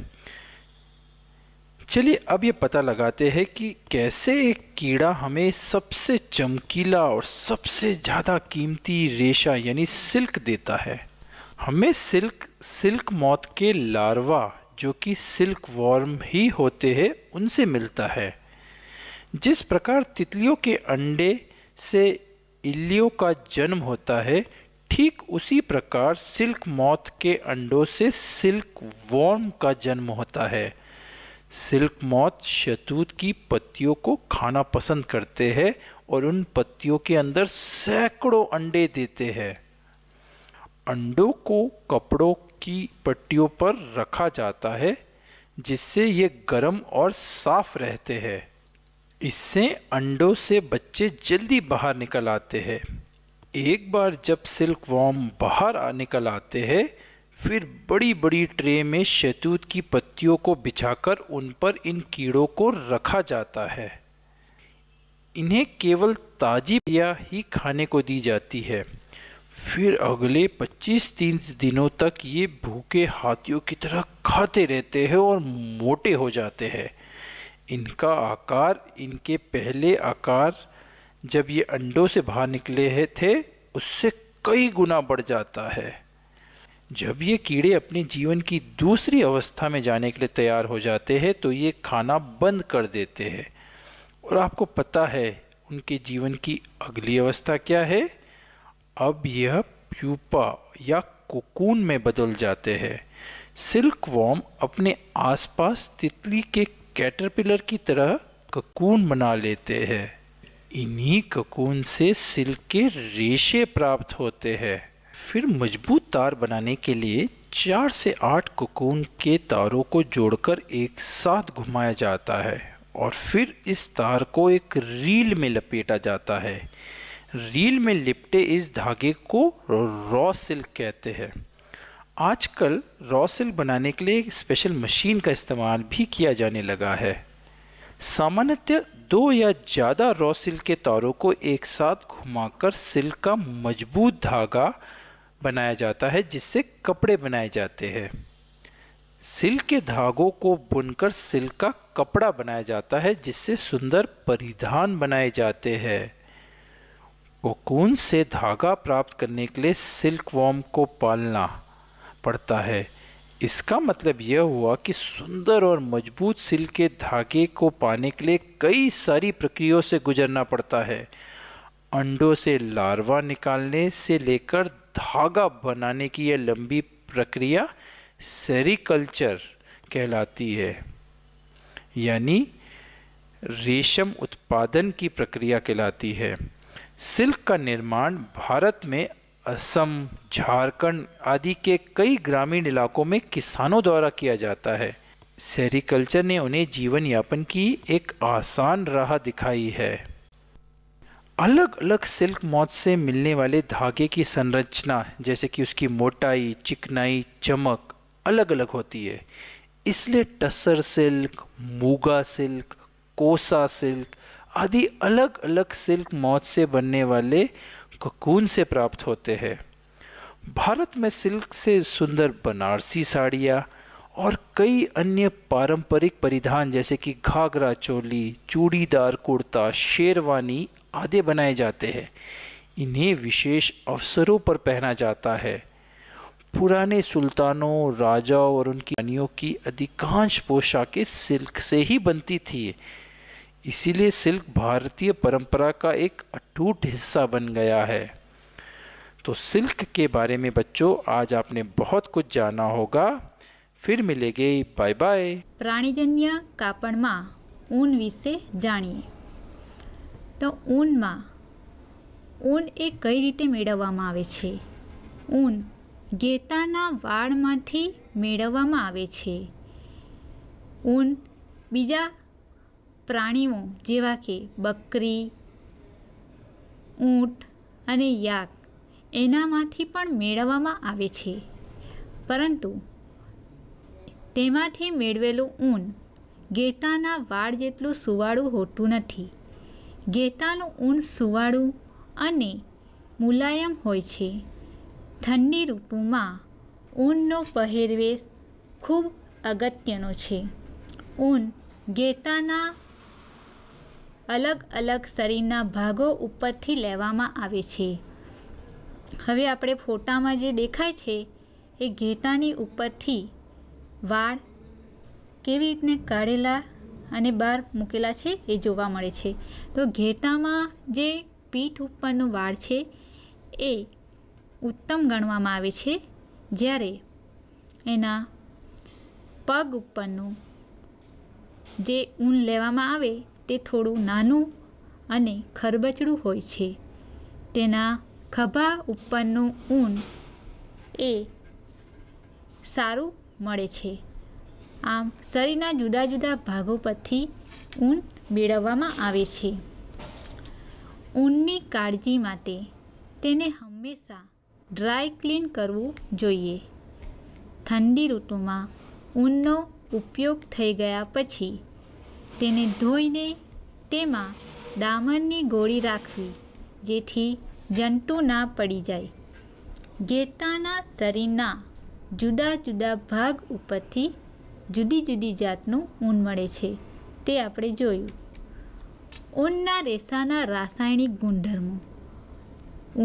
चलिए अब ये पता लगाते हैं कि कैसे एक कीड़ा हमें सबसे चमकीला और सबसे ज़्यादा कीमती रेशा यानी सिल्क देता है हमें सिल्क सिल्क मौत के लार्वा जो कि सिल्क वॉर्म ही होते हैं उनसे मिलता है जिस प्रकार तितलियों के अंडे से इल्लियों का जन्म होता है ठीक उसी प्रकार सिल्क मौत के अंडों से सिल्क वॉर्म का जन्म होता है सिल्क मौत शतूत की पत्तियों को खाना पसंद करते हैं और उन पत्तियों के अंदर सैकड़ों अंडे देते हैं अंडों को कपड़ों की पट्टियों पर रखा जाता है जिससे ये गर्म और साफ रहते हैं इससे अंडों से बच्चे जल्दी बाहर निकल आते हैं एक बार जब सिल्क वॉम बाहर निकल आते हैं फिर बड़ी बड़ी ट्रे में शैतूत की पत्तियों को बिछाकर उन पर इन कीड़ों को रखा जाता है इन्हें केवल ताजी या ही खाने को दी जाती है फिर अगले 25 तीन दिनों तक ये भूखे हाथियों की तरह खाते रहते हैं और मोटे हो जाते हैं इनका आकार इनके पहले आकार जब ये अंडों से बाहर निकले है थे उससे कई गुना बढ़ जाता है जब ये कीड़े अपने जीवन की दूसरी अवस्था में जाने के लिए तैयार हो जाते हैं तो ये खाना बंद कर देते हैं और आपको पता है उनके जीवन की अगली अवस्था क्या है अब यह प्यूपा या कोकून में बदल जाते हैं सिल्क वॉम अपने आसपास तितली के कैटरपिलर की तरह ककून बना लेते हैं इन्हीं ककून से सिल्क के रेशे प्राप्त होते हैं फिर मजबूत तार बनाने के लिए चार से आठ ककून के तारों को जोड़कर एक साथ घुमाया जाता है और फिर इस तार को एक रील में लपेटा जाता है रील में लिपटे इस धागे को रॉ सिल्क कहते हैं आजकल रॉ सिल्क बनाने के लिए एक स्पेशल मशीन का इस्तेमाल भी किया जाने लगा है सामान्यतः दो या ज़्यादा रॉ सिल्क के तारों को एक साथ घुमाकर सिल्क का मजबूत धागा बनाया जाता है जिससे कपड़े बनाए जाते हैं सिल्क के धागों को बुनकर सिल्क का कपड़ा बनाया जाता है जिससे सुंदर परिधान बनाए जाते हैं कोकून से धागा प्राप्त करने के लिए सिल्क वॉर्म को पालना पड़ता है इसका मतलब यह हुआ कि सुंदर और मजबूत सिल के धागे को पाने के लिए कई सारी प्रक्रियाओं से गुजरना पड़ता है अंडों से लार्वा निकालने से लेकर धागा बनाने की यह लंबी प्रक्रिया सेरिकल्चर कहलाती है यानी रेशम उत्पादन की प्रक्रिया कहलाती है सिल्क का निर्माण भारत में असम झारखंड आदि के कई ग्रामीण इलाकों में किसानों द्वारा किया जाता है सेरिकल्चर ने उन्हें जीवन यापन की एक आसान राह दिखाई है अलग अलग सिल्क मौत से मिलने वाले धागे की संरचना जैसे कि उसकी मोटाई चिकनाई चमक अलग अलग होती है इसलिए tussar silk muga silk kosa silk आदि अलग अलग सिल्क मौत से बनने वाले कोकून से प्राप्त होते हैं भारत में सिल्क से सुंदर बनारसी साड़ियाँ और कई अन्य पारंपरिक परिधान जैसे कि घाघरा चोली चूड़ीदार कुर्ता शेरवानी आदि बनाए जाते हैं इन्हें विशेष अवसरों पर पहना जाता है पुराने सुल्तानों राजाओं और उनकी रानियों की अधिकांश पोशाकें सिल्क से ही बनती थी इसीलिए सिल्क भारतीय परंपरा का एक अटूट हिस्सा बन गया है तो सिल्क के बारे में बच्चों आज आपने बहुत कुछ जाना होगा फिर मिलेंगे बाय बाय प्राणीजन्य कापण में ऊन विषे जानिए तो ऊन में ऊन ए कई रीते मेड़े ऊन गेता वाड़ माथी ऊन बीजा પ્રાણીઓ જેવા કે બકરી ઊંટ અને યાક એનામાંથી પણ મેળવવામાં આવે છે પરંતુ તેમાંથી મેળવેલું ઊન ગેતાના વાળ જેટલું સુવાળું હોતું નથી ગેતાનું ઊન સુવાળું અને મુલાયમ હોય છે ઠંડી ઋતુમાં ઊનનો પહેરવેશ ખૂબ અગત્યનો છે ઊન ગેતાના અલગ અલગ શરીરના ભાગો ઉપરથી લેવામાં આવે છે હવે આપણે ફોટામાં જે દેખાય છે એ ઘેટાની ઉપરથી વાળ કેવી રીતને કાઢેલા અને બહાર મૂકેલા છે એ જોવા મળે છે તો ઘેટામાં જે પીઠ ઉપરનું વાળ છે એ ઉત્તમ ગણવામાં આવે છે જ્યારે એના પગ ઉપરનું જે ઊન લેવામાં આવે તે થોડું નાનું અને ખરબચડું હોય છે તેના ખભા ઉપરનું ઊન એ સારું મળે છે આમ શરીરના જુદા જુદા ભાગો પરથી ઊન મેળવવામાં આવે છે ઊનની કાળજી માટે તેને હંમેશા ડ્રાય ક્લીન કરવું જોઈએ ઠંડી ઋતુમાં ઊનનો ઉપયોગ થઈ ગયા પછી તેને ધોઈને તેમાં ડામરની ગોળી રાખવી જેથી જંતુ ના પડી જાય ઘેટાના શરીરના જુદા જુદા ભાગ ઉપરથી જુદી જુદી જાતનું ઊન મળે છે તે આપણે જોયું ઊનના રેસાના રાસાયણિક ગુણધર્મો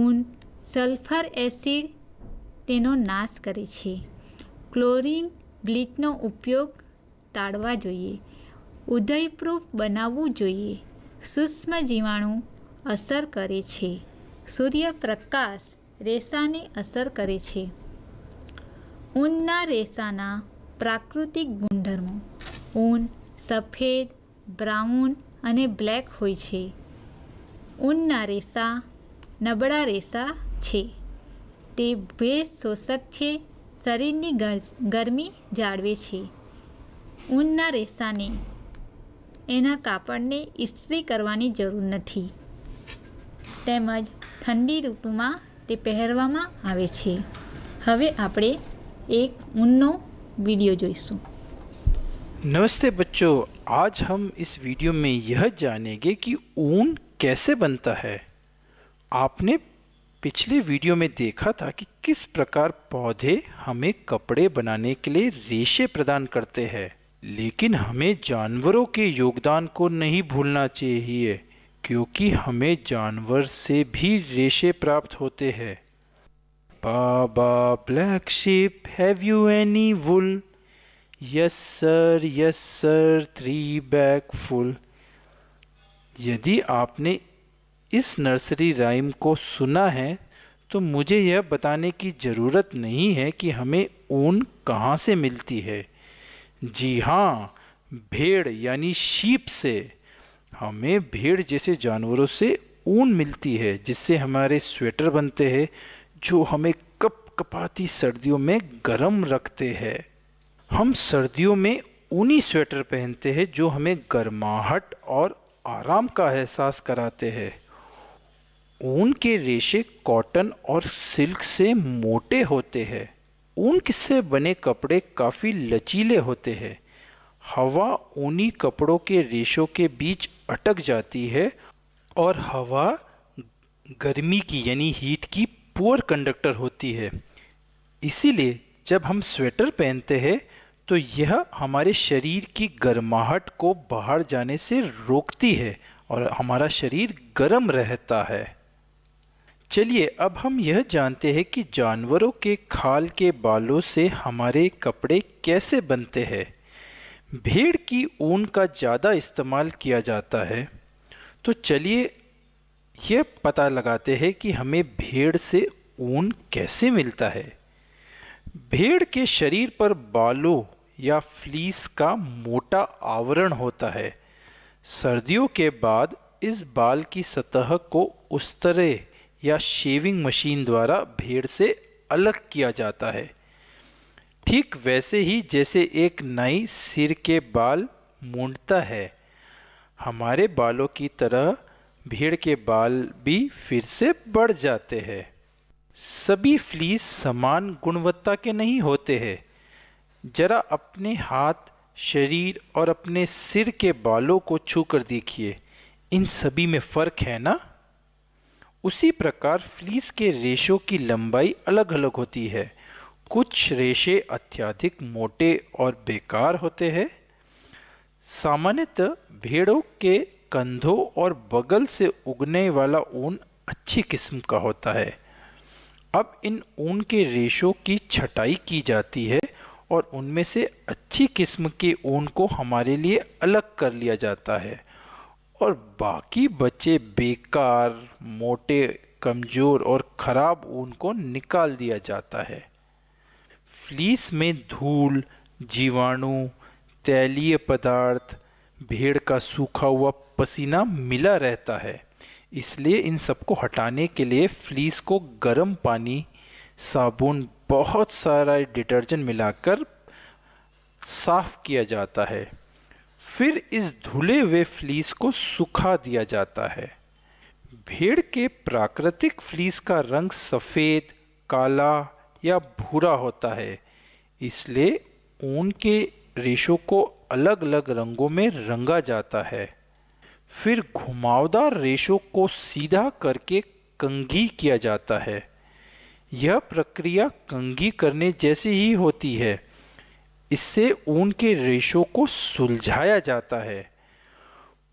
ઊન સલ્ફર એસિડ તેનો નાશ કરે છે ક્લોરિન બ્લીચનો ઉપયોગ ટાળવા જોઈએ ઉદયપ્રૂફ બનાવવું જોઈએ સૂક્ષ્મ જીવાણુ અસર કરે છે સૂર્યપ્રકાશ રેસાને અસર કરે છે ઊનના રેસાના પ્રાકૃતિક ગુણધર્મો ઊન સફેદ બ્રાઉન અને બ્લેક હોય છે ઊનના રેસા નબળા રેસા છે તે ભેજ શોષક છે શરીરની ગરમી જાળવે છે ઊનના રેસાને एना कापर ने इस्त्री करवानी जरूरत नहीं। تمج ٹھنڈی رتوں میں یہ پہروا ما اوی چی۔ હવે આપણે એક ઉનનો વિડિયો જોઈશું। નમસ્તે બચ્ચો, આજ હમ ઇસ વિડિયો મેં યહ જાનેગે કી ઉન કૈસે બનતા હૈ। આપને પિછલે વિડિયો મેં દેખા થા કી કિસ પ્રકાર પાધે હમે કપડે બનાને કે લિયે રેષે પ્રદાન કરતે હૈ। लेकिन हमें जानवरों के योगदान को नहीं भूलना चाहिए क्योंकि हमें जानवर से भी रेशे प्राप्त होते हैं baa baa black sheep have you any wool yes sir yes sir three bag full यदि आपने इस नर्सरी राइम को सुना है तो मुझे यह बताने की ज़रूरत नहीं है कि हमें ऊन कहाँ से मिलती है जी हाँ भेड़ यानी शीप से हमें भेड़ जैसे जानवरों से ऊन मिलती है जिससे हमारे स्वेटर बनते हैं जो हमें कप कपाती सर्दियों में गर्म रखते हैं हम सर्दियों में ऊनी स्वेटर पहनते हैं जो हमें गर्माहट और आराम का एहसास कराते हैं ऊन के रेशे कॉटन और सिल्क से मोटे होते हैं ऊन से बने कपड़े काफ़ी लचीले होते हैं हवा ऊनी कपड़ों के रेशों के बीच अटक जाती है और हवा गर्मी की यानी हीट की पुअर कंडक्टर होती है इसीलिए जब हम स्वेटर पहनते हैं तो यह हमारे शरीर की गर्माहट को बाहर जाने से रोकती है और हमारा शरीर गर्म रहता है चलिए अब हम यह जानते हैं कि जानवरों के खाल के बालों से हमारे कपड़े कैसे बनते हैं भेड़ की ऊन का ज़्यादा इस्तेमाल किया जाता है तो चलिए यह पता लगाते हैं कि हमें भेड़ से ऊन कैसे मिलता है भेड़ के शरीर पर बालों या फ्लीस का मोटा आवरण होता है सर्दियों के बाद इस बाल की सतह को उस तरह या शेविंग मशीन द्वारा भेड़ से अलग किया जाता है ठीक वैसे ही जैसे एक नाई सिर के बाल मूंडता है हमारे बालों की तरह भेड़ के बाल भी फिर से बढ़ जाते हैं सभी फ्लीस समान गुणवत्ता के नहीं होते हैं जरा अपने हाथ शरीर और अपने सिर के बालों को छूकर देखिए इन सभी में फ़र्क है ना उसी प्रकार फ्लीस के रेशों की लंबाई अलग अलग होती है कुछ रेशे अत्यधिक मोटे और बेकार होते हैं सामान्यतः भेड़ों के कंधों और बगल से उगने वाला ऊन अच्छी किस्म का होता है अब इन ऊन के रेशों की छटाई की जाती है और उनमें से अच्छी किस्म के ऊन को हमारे लिए अलग कर लिया जाता है और बाकी बच्चे बेकार मोटे कमज़ोर और ख़राब ऊन को निकाल दिया जाता है फ्लीस में धूल जीवाणु तैलीय पदार्थ भेड़ का सूखा हुआ पसीना मिला रहता है इसलिए इन सबको हटाने के लिए फ्लीस को गर्म पानी साबुन बहुत सारा डिटर्जेंट मिलाकर साफ़ किया जाता है फिर इस धुले हुए फ्लीस को सुखा दिया जाता है भेड़ के प्राकृतिक फ्लीस का रंग सफ़ेद काला या भूरा होता है इसलिए ऊन के रेशों को अलग अलग रंगों में रंगा जाता है फिर घुमावदार रेशों को सीधा करके कंघी किया जाता है यह प्रक्रिया कंघी करने जैसी ही होती है इससे ऊन के रेशों को सुलझाया जाता है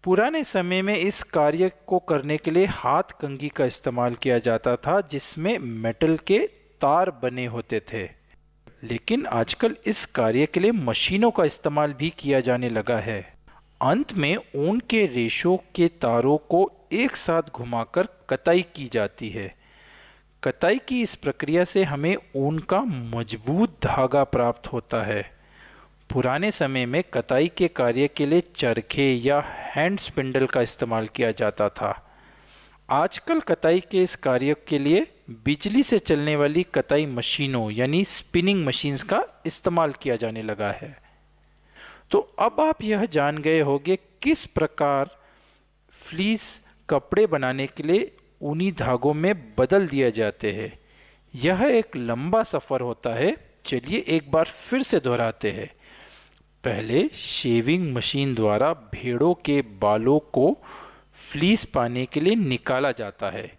पुराने समय में इस कार्य को करने के लिए हाथ कंगी का इस्तेमाल किया जाता था जिसमें मेटल के तार बने होते थे लेकिन आजकल इस कार्य के लिए मशीनों का इस्तेमाल भी किया जाने लगा है अंत में ऊन के रेशों के तारों को एक साथ घुमाकर कताई की जाती है कताई की इस प्रक्रिया से हमें ऊन का मजबूत धागा प्राप्त होता है पुराने समय में कताई के कार्य के लिए चरखे या हैंड स्पिंडल का इस्तेमाल किया जाता था आजकल कताई के इस कार्य के लिए बिजली से चलने वाली कताई मशीनों यानी स्पिनिंग मशीन्स का इस्तेमाल किया जाने लगा है तो अब आप यह जान गए होंगे किस प्रकार फ्लीस कपड़े बनाने के लिए ऊनी धागों में बदल दिए जाते हैं यह एक लंबा सफ़र होता है चलिए एक बार फिर से दोहराते हैं पहले शेविंग मशीन द्वारा भेड़ों के बालों को फ्लीस पाने के लिए निकाला जाता है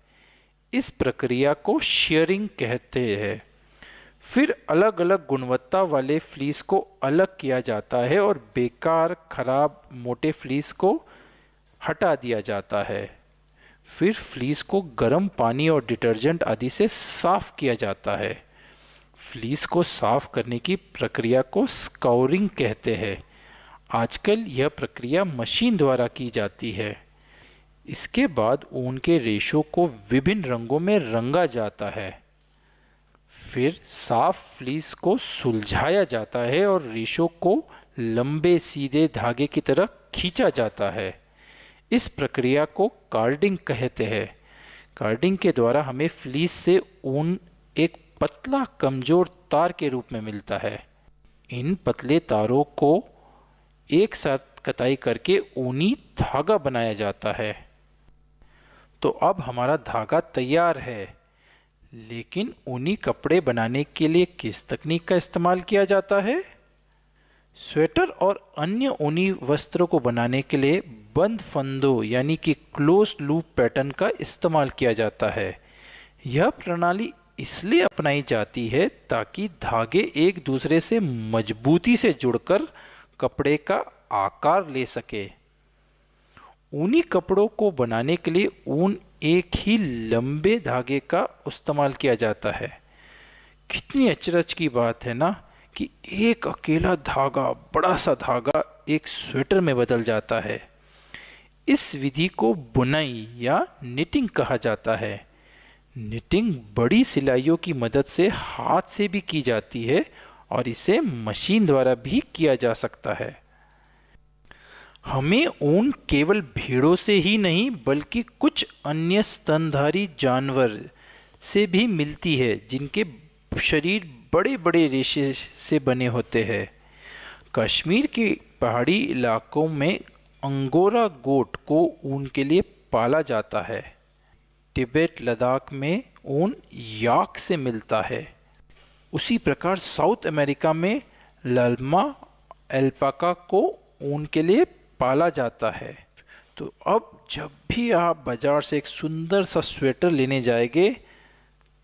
इस प्रक्रिया को शेयरिंग कहते हैं फिर अलग अलग गुणवत्ता वाले फ्लीस को अलग किया जाता है और बेकार खराब मोटे फ्लीस को हटा दिया जाता है फिर फ्लीस को गर्म पानी और डिटर्जेंट आदि से साफ किया जाता है फ्लीस को साफ करने की प्रक्रिया को स्काउरिंग कहते हैं आजकल यह प्रक्रिया मशीन द्वारा की जाती है इसके बाद ऊन के रेशों को विभिन्न रंगों में रंगा जाता है फिर साफ फ्लीस को सुलझाया जाता है और रेशों को लंबे सीधे धागे की तरह खींचा जाता है इस प्रक्रिया को कार्डिंग कहते हैं कार्डिंग के द्वारा हमें फ्लीस से ऊन एक पतला कमज़ोर तार के रूप में मिलता है इन पतले तारों को एक साथ कटाई करके ऊनी धागा बनाया जाता है तो अब हमारा धागा तैयार है लेकिन ऊनी कपड़े बनाने के लिए किस तकनीक का इस्तेमाल किया जाता है स्वेटर और अन्य ऊनी वस्त्रों को बनाने के लिए बंद फंदों यानी कि क्लोज लूप पैटर्न का इस्तेमाल किया जाता है यह प्रणाली इसलिए अपनाई जाती है ताकि धागे एक दूसरे से मजबूती से जुड़कर कपड़े का आकार ले सके ऊनी कपड़ों को बनाने के लिए ऊन एक ही लंबे धागे का इस्तेमाल किया जाता है कितनी अचरज की बात है ना कि एक अकेला धागा बड़ा सा धागा एक स्वेटर में बदल जाता है इस विधि को बुनाई या निटिंग कहा जाता है निटिंग बड़ी सिलाइयों की मदद से हाथ से भी की जाती है और इसे मशीन द्वारा भी किया जा सकता है हमें ऊन केवल भेड़ों से ही नहीं बल्कि कुछ अन्य स्तनधारी जानवर से भी मिलती है जिनके शरीर बड़े बड़े रेशे से बने होते हैं कश्मीर के पहाड़ी इलाकों में अंगोरा गोट को ऊन के लिए पाला जाता है तिब्बत लद्दाख में ऊन याक से मिलता है उसी प्रकार साउथ अमेरिका में ललमा एल्पाका को ऊन के लिए पाला जाता है तो अब जब भी आप बाज़ार से एक सुंदर सा स्वेटर लेने जाएंगे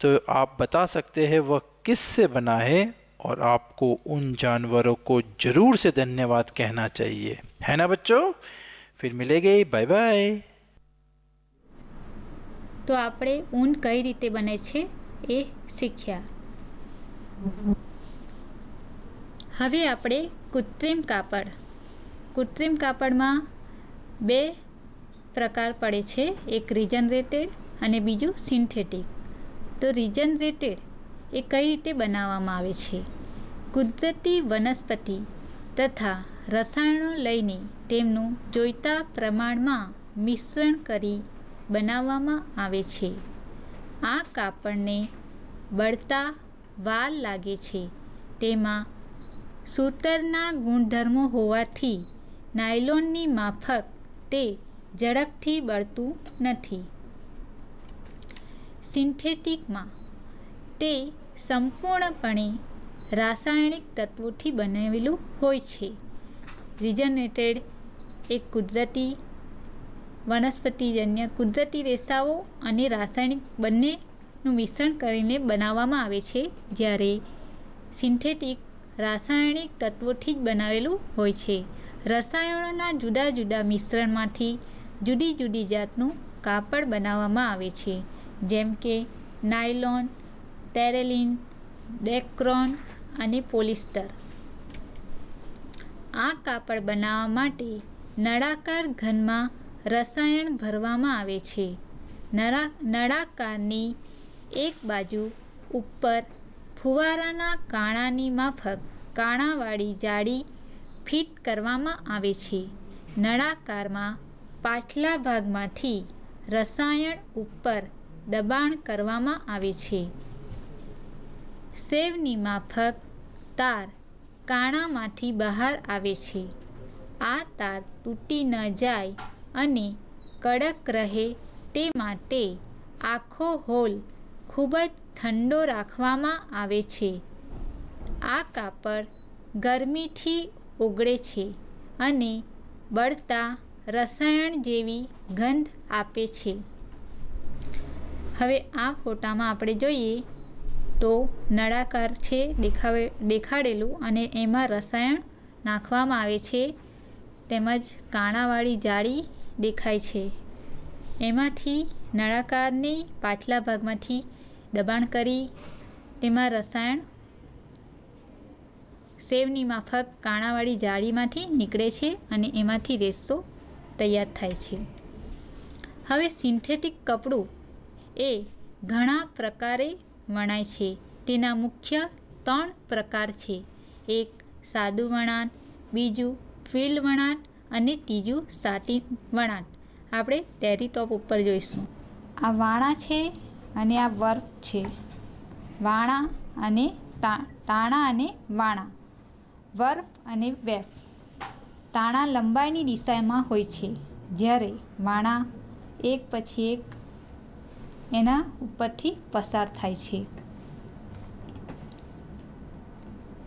तो आप बता सकते हैं वह किस से बना है और आपको उन जानवरों को ज़रूर से धन्यवाद कहना चाहिए है ना बच्चों फिर मिलेंगे बाय बाय તો આપણે ઊન કઈ રીતે બને છે એ શીખ્યા હવે આપણે કૃત્રિમ કાપડ કૃત્રિમ કાપડમાં બે પ્રકાર પડે છે એક રિજનરેટેડ અને બીજું સિન્થેટિક તો રિજનરેટેડ એ કઈ રીતે બનાવવામાં આવે છે કુદરતી વનસ્પતિ તથા રસાયણો લઈને તેમનું જોઈતા પ્રમાણમાં મિશ્રણ કરી બનાવવામાં આવે છે આ કાપડને બળતા વાલ લાગે છે તેમાં સૂતરના ગુણધર્મો હોવાથી નાયલોનની માફક તે ઝડપથી બળતું નથી સિન્થેટિકમાં તે સંપૂર્ણપણે રાસાયણિક તત્વોથી બનાવેલું હોય છે રિજનેટેડ એક કુદરતી વનસ્પતિજન્ય કુદરતી રેસાઓ અને રાસાયણિક બંનેનું મિશ્રણ કરીને બનાવવામાં આવે છે જ્યારે સિન્થેટિક રાસાયણિક તત્વોથી જ બનાવેલું હોય છે રસાયણોના જુદા જુદા મિશ્રણમાંથી જુદી જુદી જાતનું કાપડ બનાવવામાં આવે છે જેમ કે નાયલોન તેરેલિન ડેક્રોન અને પોલિસ્ટર આ કાપડ બનાવવા માટે નળાકાર ઘનમાં રસાયણ ભરવામાં આવે છે નળા નળાકારની એક બાજુ ઉપર ફુવારાના કાણાની માફક કાણાવાળી જાળી ફિટ કરવામાં આવે છે નળાકારમાં પાછલા ભાગમાંથી રસાયણ ઉપર દબાણ કરવામાં આવે છે સેવની માફક તાર કાણામાંથી બહાર આવે છે આ તાર તૂટી ન જાય અને કડક રહે તે માટે આખો હોલ ખૂબ જ ઠંડો રાખવામાં આવે છે આ કાપડ ગરમીથી ઓગળે છે અને બળતા રસાયણ જેવી ગંધ આપે છે હવે આ ફોટામાં આપણે જોઈએ તો નળાકાર છે દેખાવે દેખાડેલું અને એમાં રસાયણ નાખવામાં આવે છે તેમજ કાણાવાળી જાળી દેખાય છે એમાંથી નળાકારની પાછલા ભાગમાંથી દબાણ કરી તેમાં રસાયણ સેવની માફક કાણાવાળી જાળીમાંથી નીકળે છે અને એમાંથી રેસો તૈયાર થાય છે હવે સિન્થેટિક કપડું એ ઘણા પ્રકારે વણાય છે તેના મુખ્ય ત્રણ પ્રકાર છે એક સાદું વણાટ બીજું ફિલ્ડ વણાટ અને ત્રીજું સાટી વણાટ આપણે તેરી ટોપ ઉપર જોઈશું આ વાણા છે અને આ વર્ક છે વાણા અને તા તાણા અને વાણા વર્ફ અને વેફ તાણા લંબાઈની દિશામાં હોય છે જ્યારે વાણા એક પછી એક એના ઉપરથી પસાર થાય છે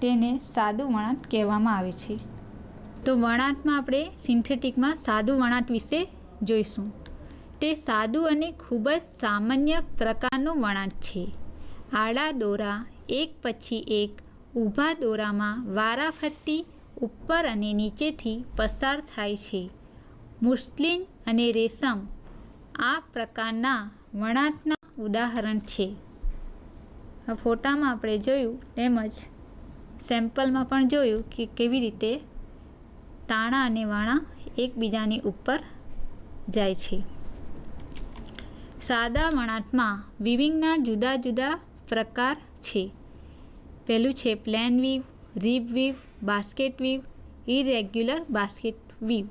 તેને સાદું વણાટ કહેવામાં આવે છે તો વણાટમાં આપણે સિન્થેટિકમાં સાદું વણાટ વિશે જોઈશું તે સાદું અને ખૂબ જ સામાન્ય પ્રકારનું વણાટ છે આડા દોરા એક પછી એક ઊભા દોરામાં વારાફરતી ઉપર અને નીચેથી પસાર થાય છે મુસ્લિન અને રેશમ આ પ્રકારના વણાટના ઉદાહરણ છે ફોટામાં આપણે જોયું તેમજ સેમ્પલમાં પણ જોયું કે કેવી રીતે તાણા અને વાણા એકબીજાની ઉપર જાય છે સાદા વણાટમાં વિવિંગના જુદા જુદા પ્રકાર છે પહેલું છે plain weave rib weave basket weave irregular basket weave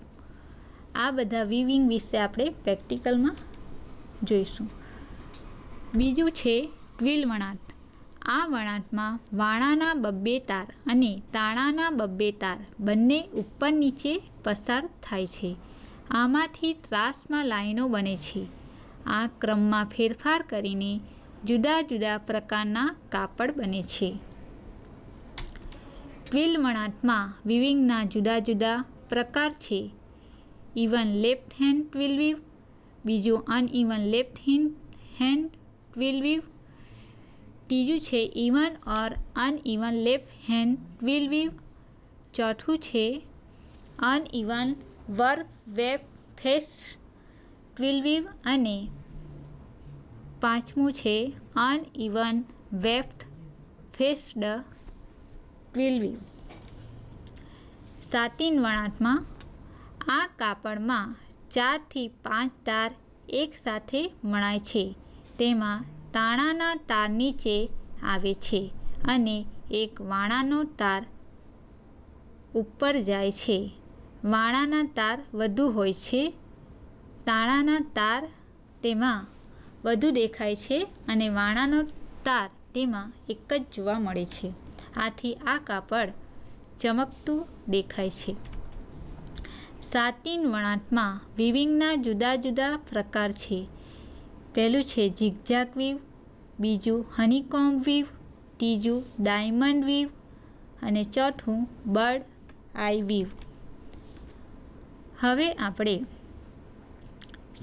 આ બધા વિવિંગ વિશે આપણે પ્રેક્ટિકલમાં જોઈશું બીજું છે ટ્વિલ વણાટ આ વણાટમાં વાણાના બબ્બે તાર અને તાણાના બબ્બે તાર બંને ઉપર નીચે પસાર થાય છે આમાંથી ત્રાસમાં લાઈનો બને છે આ ક્રમમાં ફેરફાર કરીને જુદા જુદા પ્રકારના કાપડ બને છે ટ્વિલ વણાટમાં વિવિંગના જુદા જુદા પ્રકાર છે ઇવન લેફ્ટ હેન્ડ ટ્વિલ બીજું uneven left hand hand twill ત્રીજું છે even or uneven left hand will be ચોથું છે uneven warp weft face twill weave અને પાંચમું છે uneven weft faced twill weave sateen વણાટમાં આ કાપડમાં ચારથી પાંચ તાર એકસાથે વણાય છે તેમાં તાણાના તાર નીચે આવે છે અને એક વાણાનો તાર ઉપર જાય છે વાણાના તાર વધુ હોય છે તાણાના તાર તેમાં વધુ દેખાય છે અને વાણાનો તાર તેમાં એક જ જોવા મળે છે આથી આ કાપડ ચમકતું દેખાય છે સાતીન વણાટમાં વિવિંગના જુદા જુદા પ્રકાર છે પહેલું છે ઝિગઝાક વીવ બીજું હનીકોમ વીવ ત્રીજું ડાયમંડ વીવ અને ચોથું બર્ડ આઈ વીવ હવે આપણે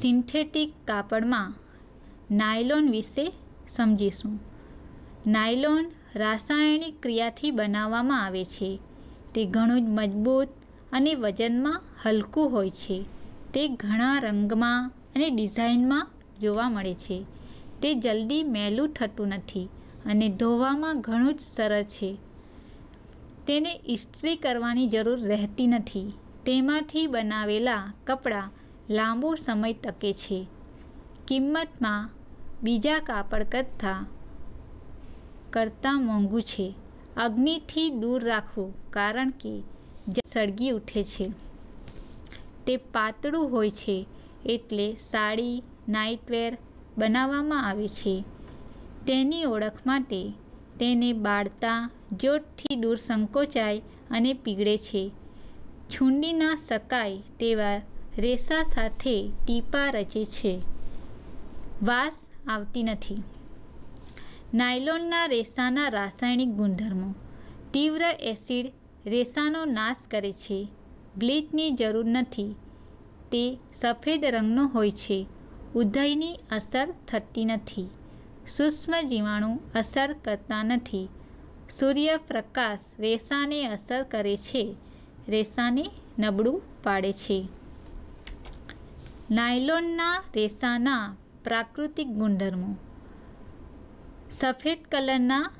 સિન્થેટિક કાપડમાં નાયલોન વિશે સમજીશું નાયલોન રાસાયણિક ક્રિયાથી બનાવવામાં આવે છે તે ઘણું જ મજબૂત અને વજનમાં હલકું હોય છે તે ઘણા રંગમાં અને ડિઝાઇનમાં જોવા મળે છે તે જલ્દી મેલું થતું નથી અને ધોવામાં ઘણું જ સરળ છે તેને ઇસ્ત્રી કરવાની જરૂર રહેતી નથી તેમાંથી બનાવેલા કપડાં લાંબો સમય તકે છે કિંમતમાં બીજા કાપડ કરતાં કરતાં મોંઘું છે અગ્નિથી દૂર રાખવું કારણ કે સળગી ઉઠે છે તે પાતળું હોય છે એટલે સાડી નાઇટવેર બનાવવામાં આવે છે તેની ઓળખ માટે તેને બાળતા જોટથી દૂર સંકોચાય અને પીગળે છે છૂંડી ન શકાય તેવા રેસા સાથે ટીપા રચે છે વાસ આવતી નથી નાયલોનના રેસાના રાસાયણિક ગુણધર્મો તીવ્ર એસિડ રેસાનો નાશ કરે છે બ્લીચની જરૂર નથી તે સફેદ રંગનો હોય છે ઉદયની અસર થતી નથી સૂક્ષ્મ જીવાણુ અસર કરતા નથી સૂર્યપ્રકાશ રેસાને અસર કરે છે રેસાને નબળું પાડે છે નાયલોનના રેસાના પ્રાકૃતિક ગુણધર્મો સફેદ કલરના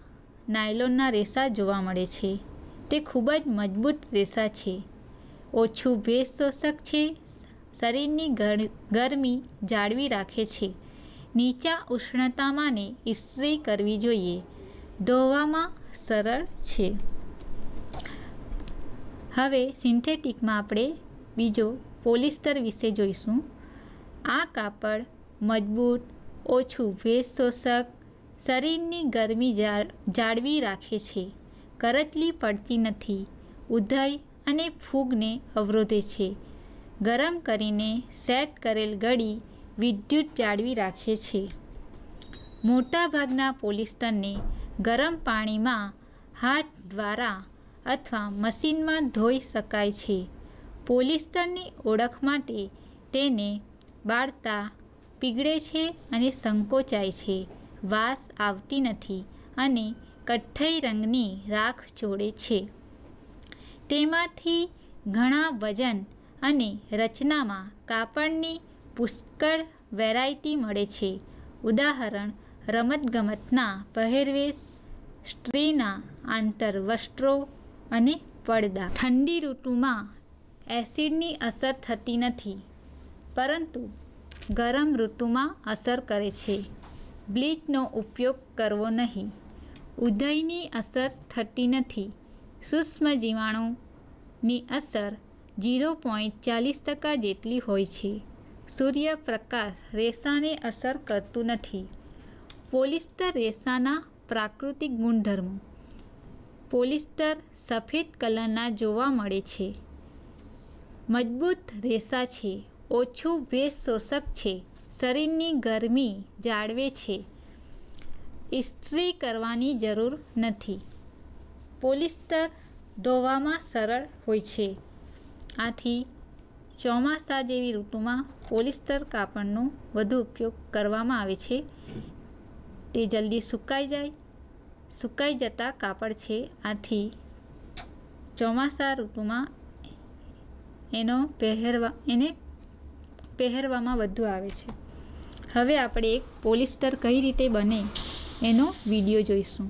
નાયલોનના રેસા જોવા મળે છે તે ખૂબ જ મજબૂત રેસા છે ઓછું ભેજ શોષક છે શરીરની ગરમી જાળવી રાખે છે નીચા ઉષ્ણતામાંને ઇસ્ત્રી કરવી જોઈએ ધોવામાં સરળ છે હવે સિન્થેટિકમાં આપણે બીજો પોલિસ્ટર વિશે જોઈશું આ કાપડ મજબૂત ઓછું ભેજ શોષક શરીરની ગરમી જાળવી રાખે છે કરચલી પડતી નથી ઉધય અને ફૂગને અવરોધે છે ગરમ કરીને સેટ કરેલ ગળી વિદ્યુત જાળવી રાખે છે મોટાભાગના પોલિસ્ટરને ગરમ પાણીમાં હાથ દ્વારા અથવા મશીનમાં ધોઈ શકાય છે પોલિસ્ટરની ઓળખ માટે તેને બાળતા પીગળે છે અને સંકોચાય છે વાસ આવતી નથી અને કઠ્ઠઈ રંગની રાખ જોડે છે તેમાંથી ઘણા વજન અને રચનામાં કાપડની પુષ્કળ વેરાયટી મળે છે ઉદાહરણ રમતગમતના પહેરવેશ સ્ત્રીના આંતરવસ્ત્રો અને પડદા ઠંડી ઋતુમાં એસિડની અસર થતી નથી પરંતુ ગરમ ઋતુમાં અસર કરે છે બ્લીચનો ઉપયોગ કરવો નહીં ઉદયની અસર થતી નથી સૂક્ષ્મ જીવાણુની અસર ઝીરો પોઈન્ટ ચાલીસ ટકા જેટલી હોય છે સૂર્યપ્રકાશ રેસાને અસર કરતું નથી પોલિસ્ટર રેસાના પ્રાકૃતિક ગુણધર્મો પોલિસ્ટર સફેદ કલરના જોવા મળે છે મજબૂત રેસા છે ઓછું ભેજ શોષક છે શરીરની ગરમી જાળવે છે ઇસ્ત્રી કરવાની જરૂર નથી પોલિસ્ટર ધોવામાં સરળ હોય છે આથી ચોમાસા જેવી ઋતુમાં પોલિસ્ટર કાપડનો વધુ ઉપયોગ કરવામાં આવે છે તે જલ્દી સુકાઈ જાય સુકાઈ જતા કાપડ છે આથી ચોમાસા ઋતુમાં એનો પહેરવા એને પહેરવામાં વધુ આવે છે હવે આપણે એક પોલિસ્ટર કઈ રીતે બને એનો વિડીયો જોઈશું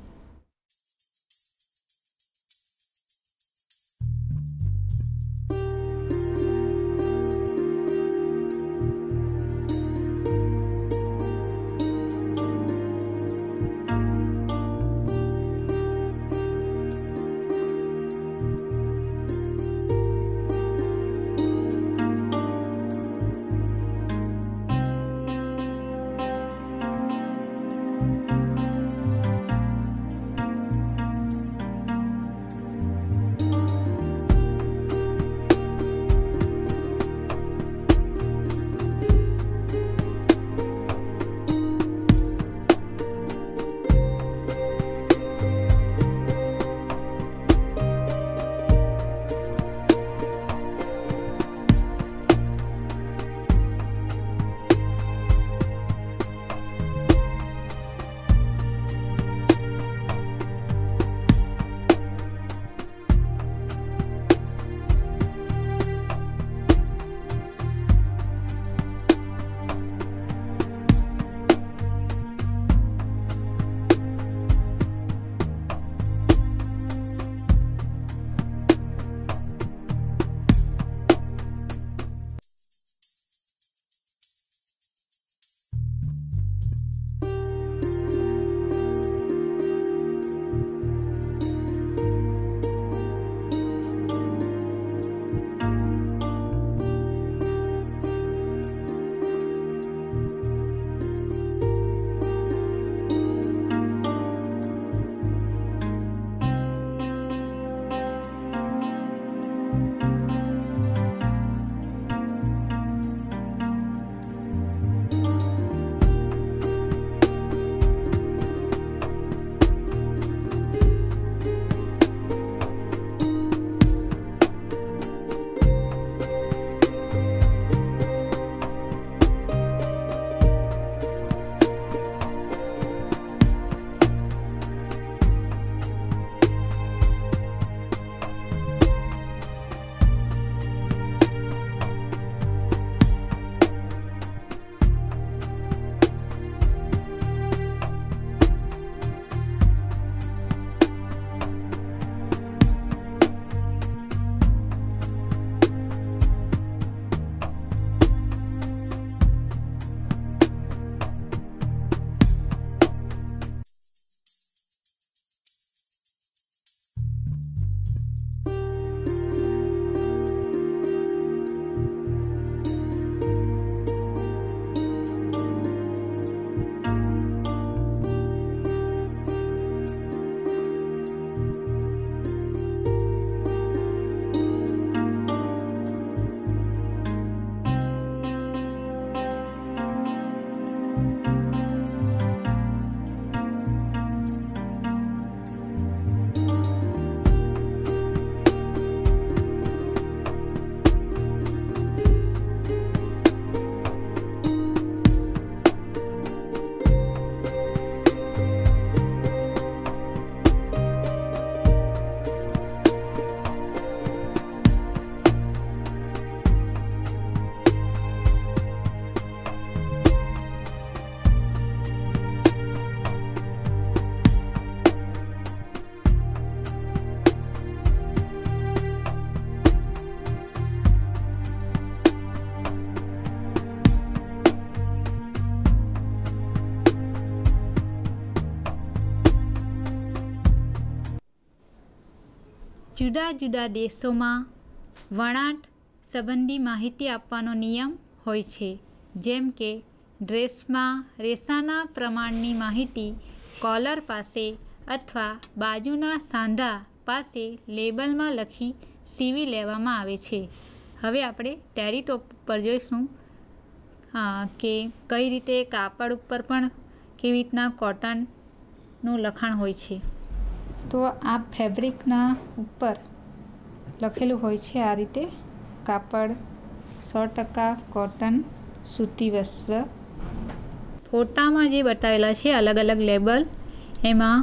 જુદા જુદા દેશોમાં વણાટ સંબંધી માહિતી આપવાનો નિયમ હોય છે જેમ કે ડ્રેસમાં રેસાના પ્રમાણની માહિતી કોલર પાસે અથવા બાજુના સાંધા પાસે લેબલમાં લખી સીવી લેવામાં આવે છે હવે આપણે ટેરી ટોપ ઉપર જોઈશું કે કઈ રીતે કાપડ ઉપર પણ કેવી રીતના કોટનનું લખાણ હોય છે તો આ ફેબ્રિકના ઉપર લખેલું હોય છે આ રીતે કાપડ સો ટકા કોટન સૂતી વસ્ત્ર ફોટામાં જે બતાવેલા છે અલગ અલગ લેબલ એમાં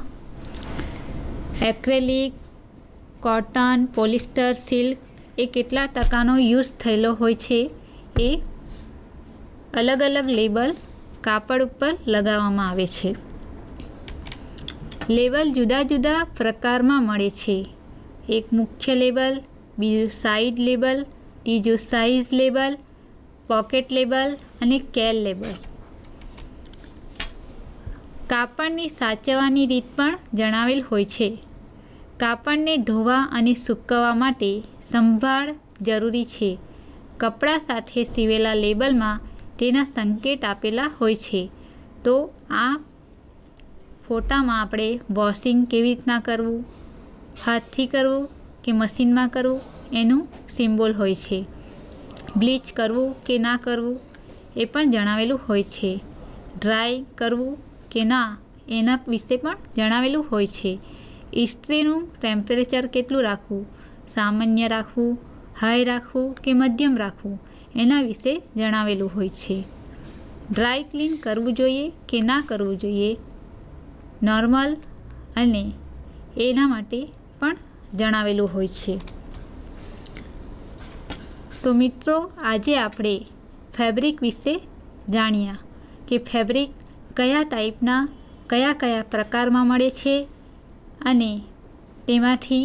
એક્રેલિક કોટન પોલિસ્ટર સિલ્ક એ કેટલા ટકાનો યુઝ થયેલો હોય છે એ અલગ અલગ લેબલ કાપડ ઉપર લગાવવામાં આવે છે લેવલ જુદા જુદા પ્રકારમાં મળે છે એક મુખ્ય લેબલ બીજું સાઇડ લેબલ ત્રીજું સાઇઝ લેબલ પોકેટ લેબલ અને કેલ લેબલ કાપડની સાચવવાની રીત પણ જણાવેલ હોય છે કાપડને ધોવા અને સૂકવવા માટે સંભાળ જરૂરી છે કપડાં સાથે સીવેલા લેબલમાં તેના સંકેત આપેલા હોય છે તો આ ફોટામાં આપણે વોશિંગ કેવી રીતના કરવું હાથથી કરવું કે મશીનમાં કરવું એનું સિમ્બોલ હોય છે બ્લીચ કરવું કે ના કરવું એ પણ જણાવેલું હોય છે ડ્રાય કરવું કે ના એના વિશે પણ જણાવેલું હોય છે ઇસ્ત્રીનું ટેમ્પરેચર કેટલું રાખવું સામાન્ય રાખવું હાઈ રાખવું કે મધ્યમ રાખવું એના વિશે જણાવેલું હોય છે ડ્રાય ક્લીન કરવું જોઈએ કે ના કરવું જોઈએ નોર્મલ અને એના માટે પણ જણાવેલું હોય છે તો મિત્રો આજે આપણે ફેબ્રિક વિશે જાણ્યા કે ફેબ્રિક કયા ટાઈપના કયા કયા પ્રકારમાં મળે છે અને તેમાંથી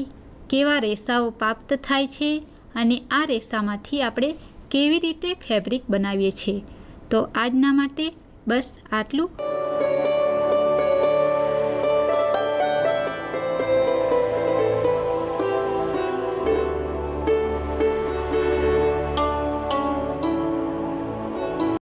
કેવા રેસાઓ પ્રાપ્ત થાય છે અને આ રેસામાંથી આપણે કેવી રીતે ફેબ્રિક બનાવીએ છીએ તો આજના માટે બસ આટલું